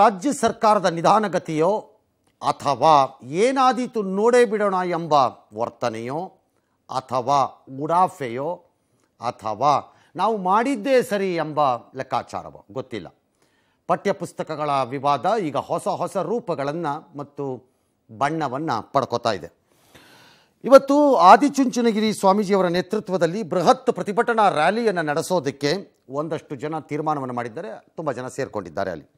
ರಾಜ್ಯ ಸರ್ಕಾರದ ನಿಧಾನಗತಿಯೋ ಅಥವಾ ಏನಾದೀತು ನೋಡೇ ಬಿಡೋಣ ಎಂಬ ವರ್ತನೆಯೋ ಅಥವಾ ಉಡಾಫೆಯೋ ಅಥವಾ ನಾವು ಮಾಡಿದ್ದೇ ಸರಿ ಎಂಬ ಲೆಕ್ಕಾಚಾರವೋ ಗೊತ್ತಿಲ್ಲ ಪಠ್ಯಪುಸ್ತಕಗಳ ವಿವಾದ ಈಗ ಹೊಸ ಹೊಸ ರೂಪಗಳನ್ನು ಮತ್ತು ಬಣ್ಣವನ್ನು ಪಡ್ಕೋತಾ ಇದೆ ಇವತ್ತು ಆದಿಚುಂಚನಗಿರಿ ಸ್ವಾಮೀಜಿಯವರ ನೇತೃತ್ವದಲ್ಲಿ ಬೃಹತ್ ಪ್ರತಿಭಟನಾ ರ್ಯಾಲಿಯನ್ನು ನಡೆಸೋದಕ್ಕೆ ಒಂದಷ್ಟು ಜನ ತೀರ್ಮಾನವನ್ನು ಮಾಡಿದ್ದಾರೆ ತುಂಬ ಜನ ಸೇರಿಕೊಂಡಿದ್ದಾರೆ ಅಲ್ಲಿ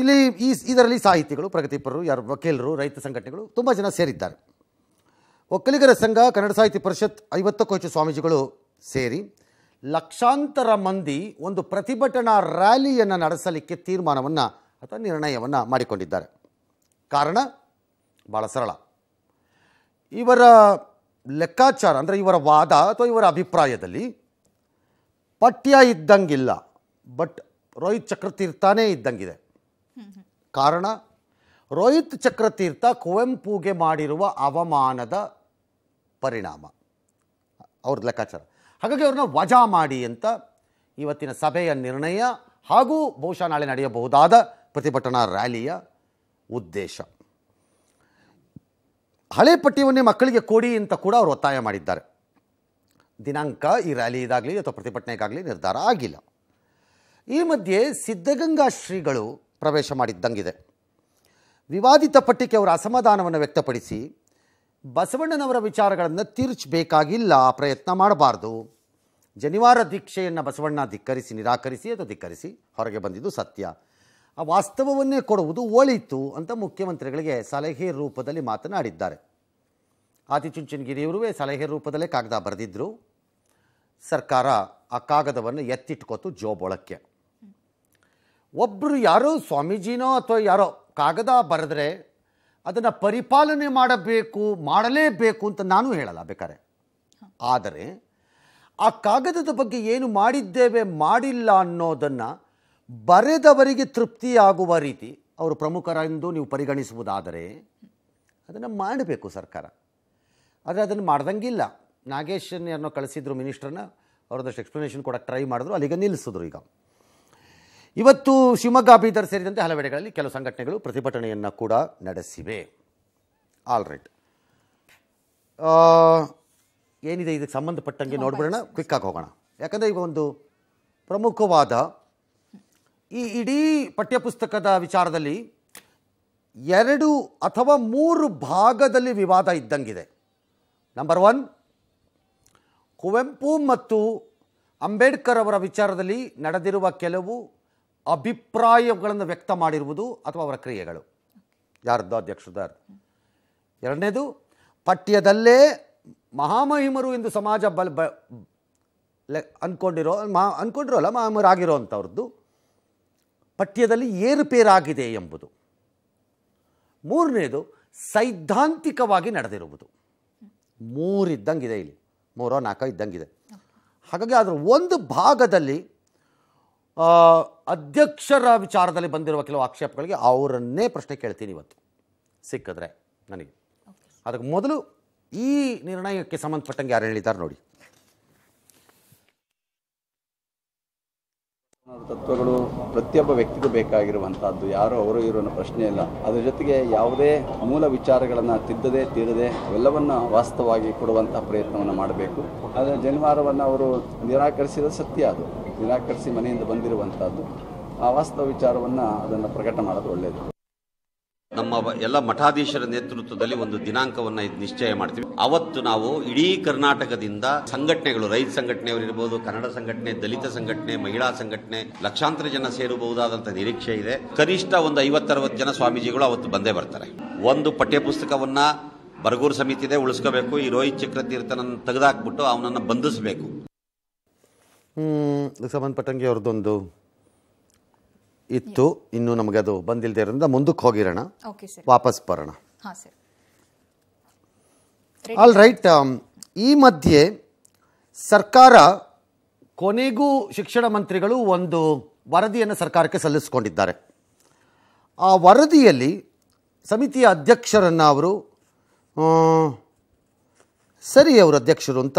ಇಲ್ಲಿ ಈ ಇದರಲ್ಲಿ ಸಾಹಿತಿಗಳು ಪ್ರಗತಿಪರರು ಯಾರು ವಕೀಲರು ರೈತ ಸಂಘಟನೆಗಳು ತುಂಬ ಜನ ಸೇರಿದ್ದಾರೆ ಒಕ್ಕಲಿಗರ ಸಂಘ ಕನ್ನಡ ಸಾಹಿತ್ಯ ಪರಿಷತ್ ಐವತ್ತಕ್ಕೂ ಹೆಚ್ಚು ಸ್ವಾಮೀಜಿಗಳು ಸೇರಿ ಲಕ್ಷಾಂತರ ಮಂದಿ ಒಂದು ಪ್ರತಿಭಟನಾ ರ್ಯಾಲಿಯನ್ನು ನಡೆಸಲಿಕ್ಕೆ ತೀರ್ಮಾನವನ್ನು ಅಥವಾ ನಿರ್ಣಯವನ್ನು ಮಾಡಿಕೊಂಡಿದ್ದಾರೆ ಕಾರಣ ಭಾಳ ಸರಳ ಇವರ ಲೆಕ್ಕಾಚಾರ ಅಂದರೆ ಇವರ ವಾದ ಅಥವಾ ಇವರ ಅಭಿಪ್ರಾಯದಲ್ಲಿ ಪಠ್ಯ ಇದ್ದಂಗಿಲ್ಲ ಬಟ್ ರೋಹಿತ್ ಚಕ್ರತೀರ್ಥನೇ ಇದ್ದಂಗಿದೆ ಕಾರಣ ರೋಹಿತ್ ಚಕ್ರತೀರ್ಥ ಕುವೆಂಪುಗೆ ಮಾಡಿರುವ ಅವಮಾನದ ಪರಿಣಾಮ ಅವ್ರದ್ದು ಲೆಕ್ಕಾಚಾರ ಹಾಗಾಗಿ ಅವ್ರನ್ನ ವಜಾ ಮಾಡಿ ಅಂತ ಇವತ್ತಿನ ಸಭೆಯ ನಿರ್ಣಯ ಹಾಗೂ ಬಹುಶಃ ನಾಳೆ ನಡೆಯಬಹುದಾದ ಪ್ರತಿಭಟನಾ ರ್ಯಾಲಿಯ ಉದ್ದೇಶ ಹಳೆ ಪಠ್ಯವನ್ನೇ ಮಕ್ಕಳಿಗೆ ಕೊಡಿ ಅಂತ ಕೂಡ ಅವರು ಒತ್ತಾಯ ಮಾಡಿದ್ದಾರೆ ದಿನಾಂಕ ಈ ರ್ಯಾಲಿ ಇದಾಗಲಿ ಅಥವಾ ಪ್ರತಿಭಟನೆಗಾಗಲಿ ನಿರ್ಧಾರ ಆಗಿಲ್ಲ ಈ ಮಧ್ಯೆ ಸಿದ್ಧಗಂಗಾ ಶ್ರೀಗಳು ಪ್ರವೇಶ ಮಾಡಿದ್ದಂಗಿದೆ ವಿವಾದಿತ ಪಟ್ಟಿಗೆ ಅವರ ಅಸಮಾಧಾನವನ್ನು ವ್ಯಕ್ತಪಡಿಸಿ ಬಸವಣ್ಣನವರ ವಿಚಾರಗಳನ್ನು ತಿರುಚಬೇಕಾಗಿಲ್ಲ ಪ್ರಯತ್ನ ಮಾಡಬಾರ್ದು ಜನಿವಾರ ದೀಕ್ಷೆಯನ್ನು ಬಸವಣ್ಣ ಧಿಕ್ಕರಿಸಿ ನಿರಾಕರಿಸಿ ಅಥವಾ ಧಿಕ್ಕರಿಸಿ ಹೊರಗೆ ಬಂದಿದ್ದು ಸತ್ಯ ಆ ವಾಸ್ತವವನ್ನೇ ಕೊಡುವುದು ಒಳಿತು ಅಂತ ಮುಖ್ಯಮಂತ್ರಿಗಳಿಗೆ ಸಲಹೆ ರೂಪದಲ್ಲಿ ಮಾತನಾಡಿದ್ದಾರೆ ಆದಿಚುಂಚನಗಿರಿಯವರುವೇ ಸಲಹೆ ರೂಪದಲ್ಲೇ ಕಾಗದ ಬರೆದಿದ್ದರು ಸರ್ಕಾರ ಆ ಕಾಗದವನ್ನು ಎತ್ತಿಟ್ಕೊತು ಜೋಬೊಳಕ್ಕೆ ಒಬ್ಬರು ಯಾರೋ ಸ್ವಾಮೀಜಿನೋ ಅಥವಾ ಯಾರೋ ಕಾಗದ ಬರೆದ್ರೆ ಅದನ್ನು ಪರಿಪಾಲನೆ ಮಾಡಬೇಕು ಮಾಡಲೇಬೇಕು ಅಂತ ನಾನು ಹೇಳಲ್ಲ ಬೇಕಾರೆ ಆದರೆ ಆ ಕಾಗದದ ಬಗ್ಗೆ ಏನು ಮಾಡಿದ್ದೇವೆ ಮಾಡಿಲ್ಲ ಅನ್ನೋದನ್ನು ಬರೆದವರಿಗೆ ತೃಪ್ತಿಯಾಗುವ ರೀತಿ ಅವರು ಪ್ರಮುಖರ ಎಂದು ನೀವು ಪರಿಗಣಿಸುವುದಾದರೆ ಅದನ್ನು ಮಾಡಬೇಕು ಸರ್ಕಾರ ಆದರೆ ಅದನ್ನು ಮಾಡ್ದಂಗಿಲ್ಲ ನಾಗೇಶನ್ ಯಾರನ್ನೋ ಕಳಿಸಿದ್ರು ಮಿನಿಸ್ಟ್ರನ್ನ ಅವ್ರದಷ್ಟು ಎಕ್ಸ್ಪ್ಲನೇಷನ್ ಕೊಡೋಕ್ಕೆ ಟ್ರೈ ಮಾಡಿದ್ರು ಅಲ್ಲಿಗೆ ನಿಲ್ಲಿಸಿದ್ರು ಈಗ ಇವತ್ತು ಶಿವಮೊಗ್ಗ ಬೀದರ್ ಸೇರಿದಂತೆ ಹಲವೆಡೆಗಳಲ್ಲಿ ಕೆಲವು ಸಂಘಟನೆಗಳು ಪ್ರತಿಭಟನೆಯನ್ನು ಕೂಡ ನಡೆಸಿವೆ ಆಲ್ ರೈಟ್ ಏನಿದೆ ಇದಕ್ಕೆ ಸಂಬಂಧಪಟ್ಟಂಗೆ ನೋಡ್ಬಿಡೋಣ ಆಗಿ ಹೋಗೋಣ ಯಾಕಂದರೆ ಈಗ ಒಂದು ಪ್ರಮುಖವಾದ ಈ ಇಡೀ ಪಠ್ಯಪುಸ್ತಕದ ವಿಚಾರದಲ್ಲಿ ಎರಡು ಅಥವಾ ಮೂರು ಭಾಗದಲ್ಲಿ ವಿವಾದ ಇದ್ದಂಗಿದೆ ನಂಬರ್ ಒನ್ ಕುವೆಂಪು ಮತ್ತು ಅಂಬೇಡ್ಕರ್ ಅವರ ವಿಚಾರದಲ್ಲಿ ನಡೆದಿರುವ ಕೆಲವು ಅಭಿಪ್ರಾಯಗಳನ್ನು ವ್ಯಕ್ತ ಮಾಡಿರುವುದು ಅಥವಾ ಅವರ ಕ್ರಿಯೆಗಳು ಯಾರದ್ದು ಅಧ್ಯಕ್ಷದಾರ್ ಎರಡನೇದು ಪಠ್ಯದಲ್ಲೇ ಮಹಾಮಹಿಮರು ಎಂದು ಸಮಾಜ ಬಲ್ ಬ ಅಂದ್ಕೊಂಡಿರೋ ಮಹಾ ಅಂದ್ಕೊಂಡಿರೋಲ್ಲ ಮಹಾಮರಾಗಿರೋ ಅಂಥವ್ರದ್ದು ಪಠ್ಯದಲ್ಲಿ ಏರುಪೇರಾಗಿದೆ ಎಂಬುದು ಮೂರನೇದು ಸೈದ್ಧಾಂತಿಕವಾಗಿ ನಡೆದಿರುವುದು ಮೂರಿದ್ದಂಗಿದೆ ಇಲ್ಲಿ ಮೂರೋ ನಾಲ್ಕೋ ಇದ್ದಂಗಿದೆ ಹಾಗಾಗಿ ಅದರ ಒಂದು ಭಾಗದಲ್ಲಿ ಅಧ್ಯಕ್ಷರ ವಿಚಾರದಲ್ಲಿ ಬಂದಿರುವ ಕೆಲವು ಆಕ್ಷೇಪಗಳಿಗೆ ಅವರನ್ನೇ ಪ್ರಶ್ನೆ ಕೇಳ್ತೀನಿ ಇವತ್ತು ಸಿಕ್ಕಿದ್ರೆ ನನಗೆ ಅದಕ್ಕೆ ಮೊದಲು ಈ ನಿರ್ಣಯಕ್ಕೆ ಸಂಬಂಧಪಟ್ಟಂಗೆ ಯಾರು ಹೇಳಿದ್ದಾರೆ ನೋಡಿ ತತ್ವಗಳು ಪ್ರತಿಯೊಬ್ಬ ವ್ಯಕ್ತಿಗೂ ಬೇಕಾಗಿರುವಂತಹದ್ದು ಯಾರು ಅವರು ಇರೋನ ಪ್ರಶ್ನೆ ಇಲ್ಲ ಅದರ ಜೊತೆಗೆ ಯಾವುದೇ ಮೂಲ ವಿಚಾರಗಳನ್ನು ತಿದ್ದದೆ ತೀರದೆ ಎಲ್ಲವನ್ನ ವಾಸ್ತವವಾಗಿ ಕೊಡುವಂತಹ ಪ್ರಯತ್ನವನ್ನು ಮಾಡಬೇಕು ಆದರೆ ಜನಿವಾರವನ್ನು ಅವರು ನಿರಾಕರಿಸಿದ ಸತ್ಯ ಅದು ನಿರಾಕರಿಸಿ ಮನೆಯಿಂದ ಬಂದಿರುವಂಥದ್ದು ಆ ವಾಸ್ತವ ವಿಚಾರವನ್ನ ಅದನ್ನು ಪ್ರಕಟ ಮಾಡೋದು ಒಳ್ಳೆಯದು ನಮ್ಮ ಎಲ್ಲ ಮಠಾಧೀಶರ ನೇತೃತ್ವದಲ್ಲಿ ಒಂದು ದಿನಾಂಕವನ್ನು ಇದು ನಿಶ್ಚಯ ಮಾಡ್ತೀವಿ ಅವತ್ತು ನಾವು ಇಡೀ ಕರ್ನಾಟಕದಿಂದ ಸಂಘಟನೆಗಳು ರೈತ ಸಂಘಟನೆಯವರಿರ್ಬೋದು ಕನ್ನಡ ಸಂಘಟನೆ ದಲಿತ ಸಂಘಟನೆ ಮಹಿಳಾ ಸಂಘಟನೆ ಲಕ್ಷಾಂತರ ಜನ ಸೇರಬಹುದಾದಂಥ ನಿರೀಕ್ಷೆ ಇದೆ ಕನಿಷ್ಠ ಒಂದು ಐವತ್ತರವತ್ತು ಜನ ಸ್ವಾಮೀಜಿಗಳು ಅವತ್ತು ಬಂದೇ ಬರ್ತಾರೆ ಒಂದು ಪಠ್ಯಪುಸ್ತಕವನ್ನು ಬರಗೂರು ಸಮಿತಿದೆ ಉಳಿಸ್ಕೋಬೇಕು ಈ ರೋಹಿತ್ ಚಕ್ರತೀರ್ಥನನ್ನು ತೆಗೆದಾಕ್ಬಿಟ್ಟು ಅವನನ್ನು ಬಂಧಿಸಬೇಕು ಸಂಬಂಧಪಟ್ಟಂಗೆ ಅವ್ರದ್ದೊಂದು ಇತ್ತು ಇನ್ನು ನಮಗೆ ಅದು ಬಂದಿಲ್ಲದೆ ಇರೋದ್ರಿಂದ ಮುಂದಕ್ಕೆ ಹೋಗಿರೋಣ ವಾಪಸ್ ಬರೋಣ ಆಲ್ ರೈಟ್ um, ಈ ಮಧ್ಯೆ ಸರ್ಕಾರ ಕೊನೆಗೂ ಶಿಕ್ಷಣ ಮಂತ್ರಿಗಳು ಒಂದು ವರದಿಯನ್ನು ಸರ್ಕಾರಕ್ಕೆ ಸಲ್ಲಿಸಿಕೊಂಡಿದ್ದಾರೆ ಆ ವರದಿಯಲ್ಲಿ ಸಮಿತಿಯ ಅಧ್ಯಕ್ಷರನ್ನು ಅವರು ಸರಿ ಅವರು ಅಧ್ಯಕ್ಷರು ಅಂತ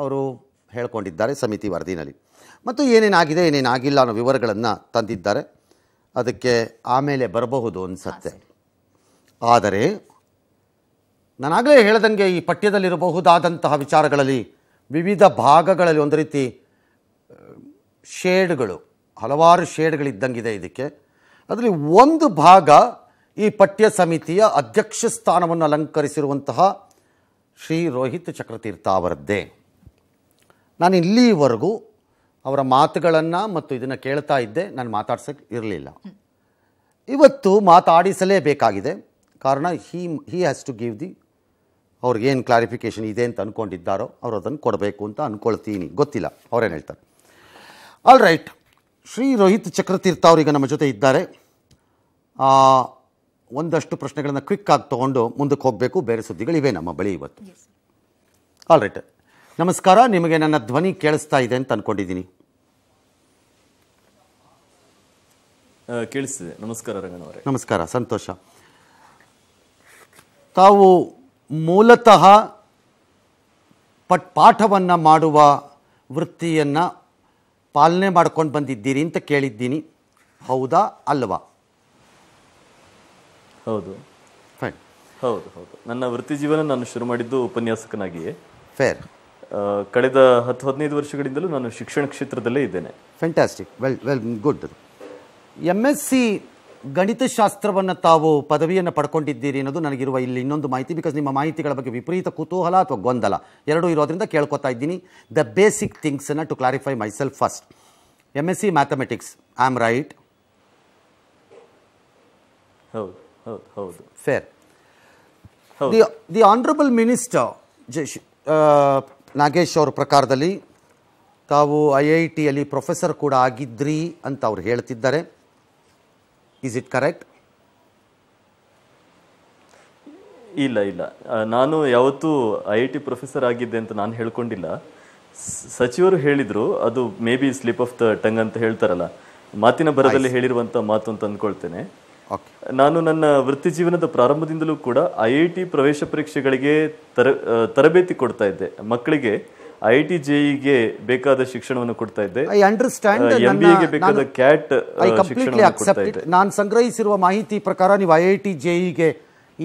ಅವರು ಹೇಳ್ಕೊಂಡಿದ್ದಾರೆ ಸಮಿತಿ ವರದಿನಲ್ಲಿ ಮತ್ತು ಏನೇನಾಗಿದೆ ಏನೇನಾಗಿಲ್ಲ ಅನ್ನೋ ವಿವರಗಳನ್ನು ತಂದಿದ್ದಾರೆ ಅದಕ್ಕೆ ಆಮೇಲೆ ಬರಬಹುದು ಅನಿಸತ್ತೆ ಆದರೆ ನಾನಾಗಲೇ ಹೇಳದಂಗೆ ಈ ಪಠ್ಯದಲ್ಲಿರಬಹುದಾದಂತಹ ವಿಚಾರಗಳಲ್ಲಿ ವಿವಿಧ ಭಾಗಗಳಲ್ಲಿ ಒಂದು ರೀತಿ ಶೇಡ್ಗಳು ಹಲವಾರು ಶೇಡ್ಗಳಿದ್ದಂಗಿದೆ ಇದಕ್ಕೆ ಅದರಲ್ಲಿ ಒಂದು ಭಾಗ ಈ ಪಠ್ಯ ಸಮಿತಿಯ ಅಧ್ಯಕ್ಷ ಸ್ಥಾನವನ್ನು ಅಲಂಕರಿಸಿರುವಂತಹ ಶ್ರೀ ರೋಹಿತ್ ಚಕ್ರತೀರ್ಥ ಅವರದ್ದೇ ನಾನು ಇಲ್ಲಿವರೆಗೂ ಅವರ ಮಾತುಗಳನ್ನು ಮತ್ತು ಇದನ್ನು ಕೇಳ್ತಾ ಇದ್ದೆ ನಾನು ಮಾತಾಡ್ಸೋಕ್ಕೆ ಇರಲಿಲ್ಲ ಇವತ್ತು ಮಾತಾಡಿಸಲೇಬೇಕಾಗಿದೆ ಕಾರಣ he he has to give the ಅವ್ರಿಗೇನು ಕ್ಲಾರಿಫಿಕೇಷನ್ ಇದೆ ಅಂತ ಅಂದ್ಕೊಂಡಿದ್ದಾರೋ ಅವರು ಅದನ್ನು ಕೊಡಬೇಕು ಅಂತ ಅಂದ್ಕೊಳ್ತೀನಿ ಗೊತ್ತಿಲ್ಲ ಅವ್ರೇನು ಹೇಳ್ತಾರೆ ಆಲ್ ರೈಟ್ ಶ್ರೀ ರೋಹಿತ್ ಚಕ್ರತೀರ್ಥ ಅವರಿಗೆ ನಮ್ಮ ಜೊತೆ ಇದ್ದಾರೆ ಒಂದಷ್ಟು ಪ್ರಶ್ನೆಗಳನ್ನು ಕ್ವಿಕ್ಕಾಗಿ ತೊಗೊಂಡು ಮುಂದಕ್ಕೆ ಹೋಗಬೇಕು ಬೇರೆ ಸುದ್ದಿಗಳಿವೆ ನಮ್ಮ ಬಳಿ ಇವತ್ತು ಆಲ್ ರೈಟ್ ನಮಸ್ಕಾರ ನಿಮಗೆ ನನ್ನ ಧ್ವನಿ ಕೇಳಿಸ್ತಾ ಇದೆ ಅಂತ ಅನ್ಕೊಂಡಿದ್ದೀನಿ ಕೇಳಿಸ್ತಿದೆ ನಮಸ್ಕಾರ ರಂಗನವರೇ ನಮಸ್ಕಾರ ಸಂತೋಷ ತಾವು ಮೂಲತಃ ಪಟ್ ಪಾಠವನ್ನು ಮಾಡುವ ವೃತ್ತಿಯನ್ನು ಪಾಲನೆ ಮಾಡ್ಕೊಂಡು ಬಂದಿದ್ದೀರಿ ಅಂತ ಕೇಳಿದ್ದೀನಿ ಹೌದಾ ಅಲ್ವಾ ಹೌದು ಫೈನ್ ಹೌದು ಹೌದು ನನ್ನ ವೃತ್ತಿ ಜೀವನ ನಾನು ಶುರು ಮಾಡಿದ್ದು ಉಪನ್ಯಾಸಕನಾಗಿಯೇ ಫೇರ್ ಕಳೆದ ಹತ್ತು ಹದಿನೈದು ವರ್ಷಗಳಿಂದಲೂ ನಾನು ಶಿಕ್ಷಣ ಕ್ಷೇತ್ರದಲ್ಲೇ ಇದ್ದೇನೆ fantastic well well good M S C ಗಣಿತಶಾಸ್ತ್ರವನ್ನು ತಾವು ಪದವಿಯನ್ನು ಪಡ್ಕೊಂಡಿದ್ದೀರಿ ಅನ್ನೋದು ನನಗಿರುವ ಇಲ್ಲಿ ಇನ್ನೊಂದು ಮಾಹಿತಿ ಬಿಕಾಸ್ ನಿಮ್ಮ ಮಾಹಿತಿಗಳ ಬಗ್ಗೆ ವಿಪರೀತ ಕುತೂಹಲ ಅಥವಾ ಗೊಂದಲ ಎರಡೂ ಇರೋದ್ರಿಂದ ಕೇಳ್ಕೊತಾ ಇದ್ದೀನಿ ದ ಬೇಸಿಕ್ ಥಿಂಗ್ಸನ್ನು to clarify my first M S C mathematics I am right ಹೌದು ಹೌದು ಹೌದು ಫೇರ್ ದಿ ಆನರಬಲ್ ಮಿನಿಸ್ಟರ್ ಜ ನಾಗೇಶ್ ಅವ್ರ ಪ್ರಕಾರದಲ್ಲಿ ತಾವು ಐ ಐ ಟಿಯಲ್ಲಿ ಪ್ರೊಫೆಸರ್ ಕೂಡ ಆಗಿದ್ರಿ ಅಂತ ಅವ್ರು ಹೇಳ್ತಿದ್ದಾರೆ ಈಸ್ ಇಟ್ ಕರೆಕ್ಟ್ ಇಲ್ಲ ಇಲ್ಲ ನಾನು ಯಾವತ್ತೂ ಐ ಐ ಟಿ ಪ್ರೊಫೆಸರ್ ಆಗಿದ್ದೆ ಅಂತ ನಾನು ಹೇಳ್ಕೊಂಡಿಲ್ಲ ಸಚಿವರು ಹೇಳಿದರು ಅದು maybe slip of the tongue ಅಂತ ಹೇಳ್ತಾರಲ್ಲ ಮಾತಿನ ಬರದಲ್ಲಿ ಹೇಳಿರುವಂಥ ಮಾತು ಅಂತ ಅಂದ್ಕೊಳ್ತೇನೆ ನಾನು ನನ್ನ ವೃತ್ತಿ ಜೀವನದ ಪ್ರಾರಂಭದಿಂದಲೂ ಕೂಡ ಐ ಐ ಟಿ ಪ್ರವೇಶ ಪರೀಕ್ಷೆಗಳಿಗೆ ತರ ತರಬೇತಿ ಕೊಡ್ತಾ ಇದ್ದೆ ಮಕ್ಕಳಿಗೆ ಐ ಐ ಟಿ ಜೆಇಗೆ ಬೇಕಾದ ಶಿಕ್ಷಣವನ್ನು ಕೊಡ್ತಾ ಇದ್ದೆ ಐ ಅಂಡರ್ಸ್ಟ್ಯಾಂಡ್ ಬೇಕಾದ ಕ್ಯಾಟ್ ಕಂಪ್ಲೀಟ್ಲಿ ಅಕ್ಸೆಪ್ಟ್ ನಾನು ಸಂಗ್ರಹಿಸಿರುವ ಮಾಹಿತಿ ಪ್ರಕಾರ ನೀವು ಐ ಐ ಟಿ ಜೆಇಗೆ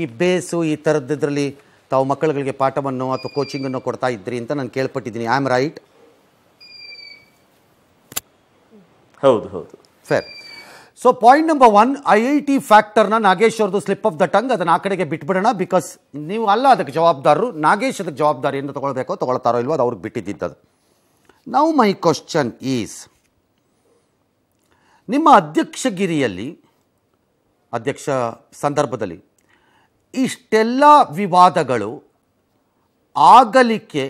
ಈ ಬೇಸು ಈ ಥರದ್ರಲ್ಲಿ ತಾವು ಮಕ್ಕಳುಗಳಿಗೆ ಪಾಠವನ್ನು ಅಥವಾ ಕೋಚಿಂಗನ್ನು ಕೊಡ್ತಾ ಇದ್ರಿ ಅಂತ ನಾನು ಕೇಳ್ಪಟ್ಟಿದ್ದೀನಿ ಐ ಆಮ್ ರೈಟ್ ಹೌದು ಹೌದು fair so point number one I I T ಫ್ಯಾಕ್ಟರ್ನ ನಾಗೇಶ್ ಅವ್ರದ್ದು ಸ್ಲಿಪ್ ಆಫ್ ದ ಟಂಗ್ ಅದನ್ನು ಆ ಕಡೆಗೆ ಬಿಟ್ಬಿಡೋಣ ಬಿಕಾಸ್ ನೀವು ಅಲ್ಲ ಅದಕ್ಕೆ ಜವಾಬ್ದಾರರು ನಾಗೇಶ್ ಅದಕ್ಕೆ ಜವಾಬ್ದಾರಿ ಏನು ತೊಗೊಳ್ಬೇಕೋ ತೊಗೊಳ್ತಾರೋ ಇಲ್ವೋ ಅದು ಅವ್ರಿಗೆ ಬಿಟ್ಟಿದ್ದಿದ್ದದು ನೌ ಮೈ ಕ್ವಶನ್ ಈಸ್ ನಿಮ್ಮ ಅಧ್ಯಕ್ಷಗಿರಿಯಲ್ಲಿ ಅಧ್ಯಕ್ಷ ಸಂದರ್ಭದಲ್ಲಿ ಇಷ್ಟೆಲ್ಲ ವಿವಾದಗಳು ಆಗಲಿಕ್ಕೆ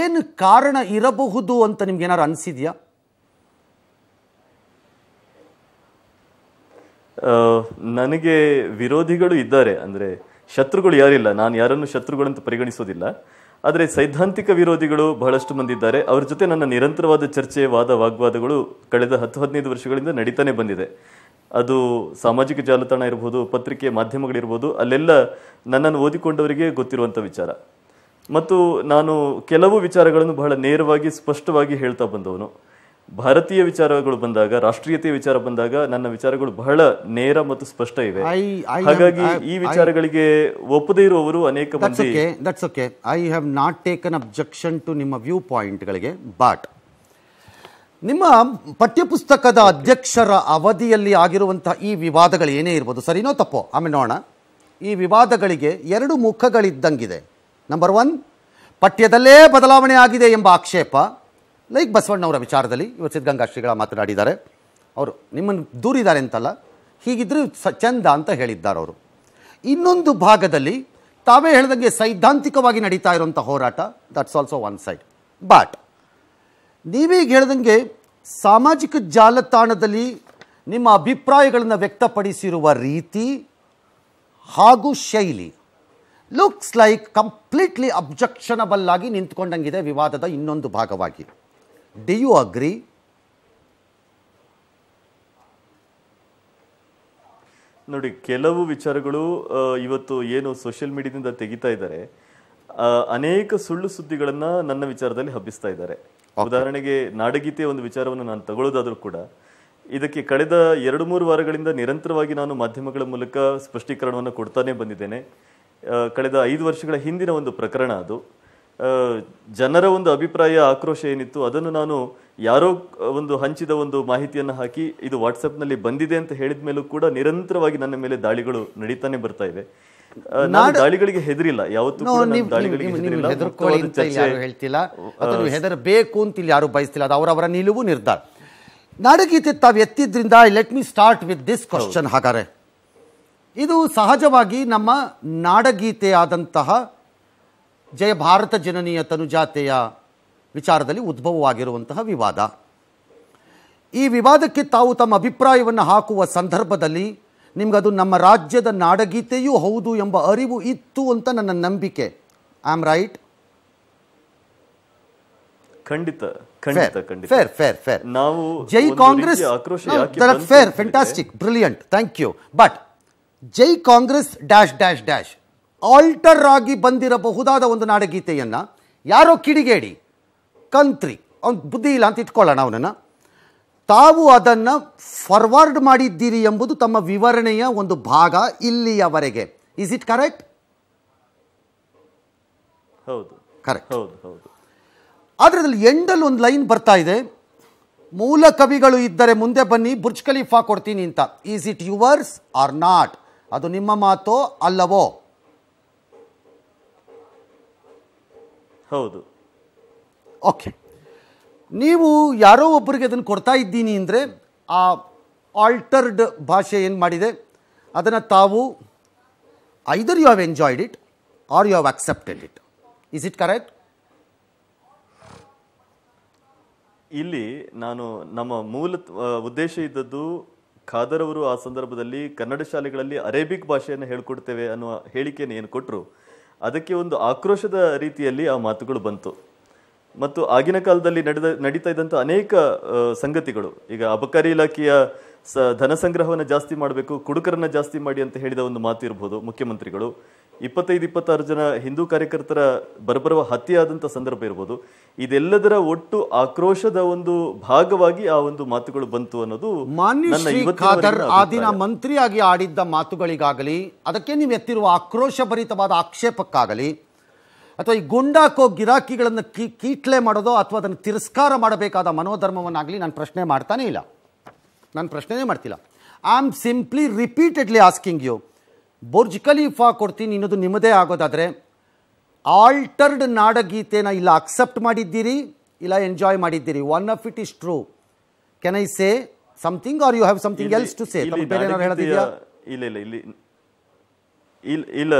ಏನು ಕಾರಣ ಇರಬಹುದು ಅಂತ ಏನಾರು ಅನಿಸಿದೆಯಾ ನನಗೆ ವಿರೋಧಿಗಳು ಇದ್ದಾರೆ ಅಂದರೆ ಶತ್ರುಗಳು ಯಾರಿಲ್ಲ ನಾನು ಯಾರನ್ನು ಶತ್ರುಗಳಂತ ಪರಿಗಣಿಸೋದಿಲ್ಲ ಆದರೆ ಸೈದ್ಧಾಂತಿಕ ವಿರೋಧಿಗಳು ಬಹಳಷ್ಟು ಮಂದಿ ಇದ್ದಾರೆ ಅವ್ರ ಜೊತೆ ನನ್ನ ನಿರಂತರವಾದ ಚರ್ಚೆ ವಾದ ವಾಗ್ವಾದಗಳು ಕಳೆದ ಹತ್ತು ಹದಿನೈದು ವರ್ಷಗಳಿಂದ ನಡೀತಾನೆ ಬಂದಿದೆ ಅದು ಸಾಮಾಜಿಕ ಜಾಲತಾಣ ಇರ್ಬೋದು ಪತ್ರಿಕೆ ಮಾಧ್ಯಮಗಳಿರ್ಬೋದು ಅಲ್ಲೆಲ್ಲ ನನ್ನನ್ನು ಓದಿಕೊಂಡವರಿಗೆ ಗೊತ್ತಿರುವಂಥ ವಿಚಾರ ಮತ್ತು ನಾನು ಕೆಲವು ವಿಚಾರಗಳನ್ನು ಬಹಳ ನೇರವಾಗಿ ಸ್ಪಷ್ಟವಾಗಿ ಹೇಳ್ತಾ ಬಂದವನು ಭಾರತೀಯ ವಿಚಾರಗಳು ಬಂದಾಗ ರಾಷ್ಟ್ರೀಯತೆಯ ವಿಚಾರ ಬಂದಾಗ ನನ್ನ ವಿಚಾರಗಳು ಬಹಳ ನೇರ ಮತ್ತು ಸ್ಪಷ್ಟ ಇವೆ ಹಾಗಾಗಿ ಈ ವಿಚಾರಗಳಿಗೆ ಒಪ್ಪದೇ ಇರುವವರು ಅನೇಕ that's okay I have not taken objection to ನಿಮ್ಮ ವ್ಯೂ ಗಳಿಗೆ ಬಟ್ ನಿಮ್ಮ ಪಠ್ಯಪುಸ್ತಕದ ಅಧ್ಯಕ್ಷರ ಅವಧಿಯಲ್ಲಿ ಆಗಿರುವಂತಹ ಈ ವಿವಾದಗಳು ಏನೇ ಇರ್ಬೋದು ಸರಿನೋ ತಪ್ಪೋ ಆಮೇಲೆ ನೋಡೋಣ ಈ ವಿವಾದಗಳಿಗೆ ಎರಡು ಮುಖಗಳಿದ್ದಂಗಿದೆ ನಂಬರ್ ಒನ್ ಪಠ್ಯದಲ್ಲೇ ಬದಲಾವಣೆ ಆಗಿದೆ ಎಂಬ ಆಕ್ಷೇಪ ಲೈಕ್ ಬಸವಣ್ಣವರ ವಿಚಾರದಲ್ಲಿ ಇವರು ಸಿದ್ಧಗಂಗಾ ಶ್ರೀಗಳ ಮಾತನಾಡಿದ್ದಾರೆ ಅವರು ನಿಮ್ಮನ್ನು ದೂರಿದ್ದಾರೆ ಅಂತಲ್ಲ ಹೀಗಿದ್ದರೂ ಸ ಚಂದ ಅಂತ ಹೇಳಿದ್ದಾರೆ ಅವರು ಇನ್ನೊಂದು ಭಾಗದಲ್ಲಿ ತಾವೇ ಹೇಳಿದಂಗೆ ಸೈದ್ಧಾಂತಿಕವಾಗಿ ನಡೀತಾ ಇರುವಂಥ ಹೋರಾಟ that's also one side but ನೀವೀಗ ಹೇಳಿದಂಗೆ ಸಾಮಾಜಿಕ ಜಾಲತಾಣದಲ್ಲಿ ನಿಮ್ಮ ಅಭಿಪ್ರಾಯಗಳನ್ನು ವ್ಯಕ್ತಪಡಿಸಿರುವ ರೀತಿ ಹಾಗೂ ಶೈಲಿ ಲುಕ್ಸ್ ಲೈಕ್ ಕಂಪ್ಲೀಟ್ಲಿ ಅಬ್ಜೆಕ್ಷನಬಲ್ ಆಗಿ ನಿಂತ್ಕೊಂಡಂಗಿದೆ ವಿವಾದದ ಇನ್ನೊಂದು ಭಾಗವಾಗಿ Do you agree? ನೋಡಿ ಕೆಲವು ವಿಚಾರಗಳು ಇವತ್ತು ಏನು ಸೋಷಿಯಲ್ ಮೀಡಿಯಾದಿಂದ ತೆಗಿತಾ ಇದ್ದಾರೆ ಅನೇಕ ಸುಳ್ಳು ಸುದ್ದಿಗಳನ್ನು ನನ್ನ ವಿಚಾರದಲ್ಲಿ ಹಬ್ಬಿಸ್ತಾ ಇದ್ದಾರೆ ಉದಾಹರಣೆಗೆ ನಾಡಗೀತೆ ಒಂದು ವಿಚಾರವನ್ನು ನಾನು ತಗೊಳ್ಳೋದಾದರೂ ಕೂಡ ಇದಕ್ಕೆ ಕಳೆದ ಎರಡು ಮೂರು ವಾರಗಳಿಂದ ನಿರಂತರವಾಗಿ ನಾನು ಮಾಧ್ಯಮಗಳ ಮೂಲಕ ಸ್ಪಷ್ಟೀಕರಣವನ್ನು ಕೊಡ್ತಾನೆ ಬಂದಿದ್ದೇನೆ ಕಳೆದ ಐದು ವರ್ಷಗಳ ಹಿಂದಿನ ಒಂದು ಪ್ರಕರಣ ಅದು ಜನರ ಒಂದು ಅಭಿಪ್ರಾಯ ಆಕ್ರೋಶ ಏನಿತ್ತು ಅದನ್ನು ನಾನು ಯಾರೋ ಒಂದು ಹಂಚಿದ ಒಂದು ಮಾಹಿತಿಯನ್ನು ಹಾಕಿ ಇದು ವಾಟ್ಸಪ್ನಲ್ಲಿ ಬಂದಿದೆ ಅಂತ ಹೇಳಿದ ಮೇಲೂ ಕೂಡ ನಿರಂತರವಾಗಿ ನನ್ನ ಮೇಲೆ ದಾಳಿಗಳು ನಡೀತಾನೆ ಬರ್ತಾ ಇದೆ ನಾನು ದಾಳಿಗಳಿಗೆ ಹೆದರಿಲ್ಲ ಯಾವತ್ತೂ ದಾಳಿಗಳಿಗೆ ಹೇಳ್ತಿಲ್ಲ ಹೆದರಬೇಕು ಅಂತ ಇಲ್ಲಿ ಯಾರು ಬಯಸ್ತಿಲ್ಲ ಅದು ಅವರವರ ನಿಲುವು ನಿರ್ಧಾರ ನಾಡಗೀತೆ ತಾವು ಎತ್ತಿದ್ರಿಂದ let me start with this question ಹಾಗಾರೆ ಇದು ಸಹಜವಾಗಿ ನಮ್ಮ ನಾಡಗೀತೆ ಆದಂತಹ ಜಯ ಭಾರತ ಜನನೀಯ ತನುಜಾತೆಯ ವಿಚಾರದಲ್ಲಿ ಉದ್ಭವವಾಗಿರುವಂತಹ ವಿವಾದ ಈ ವಿವಾದಕ್ಕೆ ತಾವು ತಮ್ಮ ಅಭಿಪ್ರಾಯವನ್ನು ಹಾಕುವ ಸಂದರ್ಭದಲ್ಲಿ ನಿಮಗದು ನಮ್ಮ ರಾಜ್ಯದ ನಾಡಗೀತೆಯೂ ಹೌದು ಎಂಬ ಅರಿವು ಇತ್ತು ಅಂತ ನನ್ನ ನಂಬಿಕೆ ಐ ಆಮ್ ರೈಟ್ ಖಂಡಿತ ಖಂಡಿತ ಖಂಡಿತ ಫೇರ್ ಫೇರ್ ಫೇರ್ ಜೈ Congress fair fantastic brilliant thank you but ಜೈ Congress dash dash dash alter ಆಗಿ ಬಂದಿರಬಹುದಾದ ಒಂದು ನಾಡಗೀತೆಯನ್ನು ಯಾರೋ ಕಿಡಿಗೇಡಿ ಕಂತ್ರಿ ಅವ್ನು ಬುದ್ಧಿ ಇಲ್ಲ ಅಂತ ಇಟ್ಕೊಳ್ಳೋಣ ಅವನನ್ನು ತಾವು ಅದನ್ನು ಫಾರ್ವರ್ಡ್ ಮಾಡಿದ್ದೀರಿ ಎಂಬುದು ತಮ್ಮ ವಿವರಣೆಯ ಒಂದು ಭಾಗ ಇಲ್ಲಿಯವರೆಗೆ ಇಸ್ ಇಟ್ ಕರೆಕ್ಟ್ ಹೌದು ಕರೆಕ್ಟ್ ಹೌದು ಹೌದು ಅದರಲ್ಲಿ ಎಂಡಲ್ಲಿ ಒಂದು ಲೈನ್ ಬರ್ತಾ ಇದೆ ಮೂಲ ಕವಿಗಳು ಇದ್ದರೆ ಮುಂದೆ ಬನ್ನಿ ಬುರ್ಜ್ ಖಲೀಫಾ ಕೊಡ್ತೀನಿ ಅಂತ is it yours or not ಅದು ನಿಮ್ಮ ಮಾತೋ ಅಲ್ಲವೋ ಹೌದು ಓಕೆ ನೀವು ಯಾರೋ ಒಬ್ಬರಿಗೆ ಅದನ್ನು ಕೊಡ್ತಾ ಇದ್ದೀನಿ ಅಂದರೆ ಆ ಆಲ್ಟರ್ಡ್ ಭಾಷೆ ಏನು ಮಾಡಿದೆ ಅದನ್ನು ತಾವು either you have enjoyed it or you have accepted it is it correct ಇಲ್ಲಿ ನಾನು ನಮ್ಮ ಮೂಲ ಉದ್ದೇಶ ಇದ್ದದ್ದು ಖಾದರ್ ಅವರು ಆ ಸಂದರ್ಭದಲ್ಲಿ ಕನ್ನಡ ಶಾಲೆಗಳಲ್ಲಿ ಅರೇಬಿಕ್ ಭಾಷೆಯನ್ನು ಹೇಳ್ಕೊಡ್ತೇವೆ ಅನ್ನುವ ಹೇಳಿಕೆಯನ್ನು ಏನು ಕೊಟ್ಟರು ಅದಕ್ಕೆ ಒಂದು ಆಕ್ರೋಶದ ರೀತಿಯಲ್ಲಿ ಆ ಮಾತುಗಳು ಬಂತು ಮತ್ತು ಆಗಿನ ಕಾಲದಲ್ಲಿ ನಡೆದ ನಡೀತಾ ಇದ್ದಂಥ ಅನೇಕ ಸಂಗತಿಗಳು ಈಗ ಅಬಕಾರಿ ಇಲಾಖೆಯ ಸ ಧನ ಸಂಗ್ರಹವನ್ನು ಜಾಸ್ತಿ ಮಾಡಬೇಕು ಕುಡುಕರನ್ನ ಜಾಸ್ತಿ ಮಾಡಿ ಅಂತ ಹೇಳಿದ ಒಂದು ಮಾತು ಇರ್ಬೋದು ಮುಖ್ಯಮಂತ್ರಿಗಳು ಇಪ್ಪತ್ತೈದು ಇಪ್ಪತ್ತಾರು ಜನ ಹಿಂದೂ ಕಾರ್ಯಕರ್ತರ ಬರಬರುವ ಹತ್ಯೆಯಾದಂಥ ಸಂದರ್ಭ ಇರ್ಬೋದು ಇದೆಲ್ಲದರ ಒಟ್ಟು ಆಕ್ರೋಶದ ಒಂದು ಭಾಗವಾಗಿ ಆ ಒಂದು ಮಾತುಗಳು ಬಂತು ಅನ್ನೋದು ಮಾನ್ಯ ಖಾದರ್ ಆ ದಿನ ಮಂತ್ರಿಯಾಗಿ ಆಡಿದ್ದ ಮಾತುಗಳಿಗಾಗಲಿ ಅದಕ್ಕೆ ನೀವು ಎತ್ತಿರುವ ಆಕ್ರೋಶ ಭರಿತವಾದ ಆಕ್ಷೇಪಕ್ಕಾಗಲಿ ಅಥವಾ ಈ ಗುಂಡಾಕೋ ಗಿರಾಕಿಗಳನ್ನು ಕಿ ಕೀಟ್ಲೆ ಮಾಡೋದೋ ಅಥವಾ ಅದನ್ನು ತಿರಸ್ಕಾರ ಮಾಡಬೇಕಾದ ಮನೋಧರ್ಮವನ್ನಾಗಲಿ ನಾನು ಪ್ರಶ್ನೆ ಮಾಡ್ತಾನೇ ಇಲ್ಲ ನಾನು ಪ್ರಶ್ನೆನೇ ಮಾಡ್ತಿಲ್ಲ I am simply repeatedly asking you Burj Khalifa ಕೊಡ್ತೀನಿ ಇನ್ನೊಂದು ನಿಮ್ಮದೇ ಆಗೋದಾದರೆ ಆಲ್ಟರ್ಡ್ ನಾಡಗೀತೆನ ಇಲ್ಲ ಅಕ್ಸೆಪ್ಟ್ ಮಾಡಿದ್ದೀರಿ ಇಲ್ಲ ಎಂಜಾಯ್ ಮಾಡಿದ್ದೀರಿ one of it is true can I say something are you have something else to say ಬೇರೆ ಇಲ್ಲ ಇಲ್ಲ ಇಲ್ಲಿ ಇಲ್ಲ ಇಲ್ಲ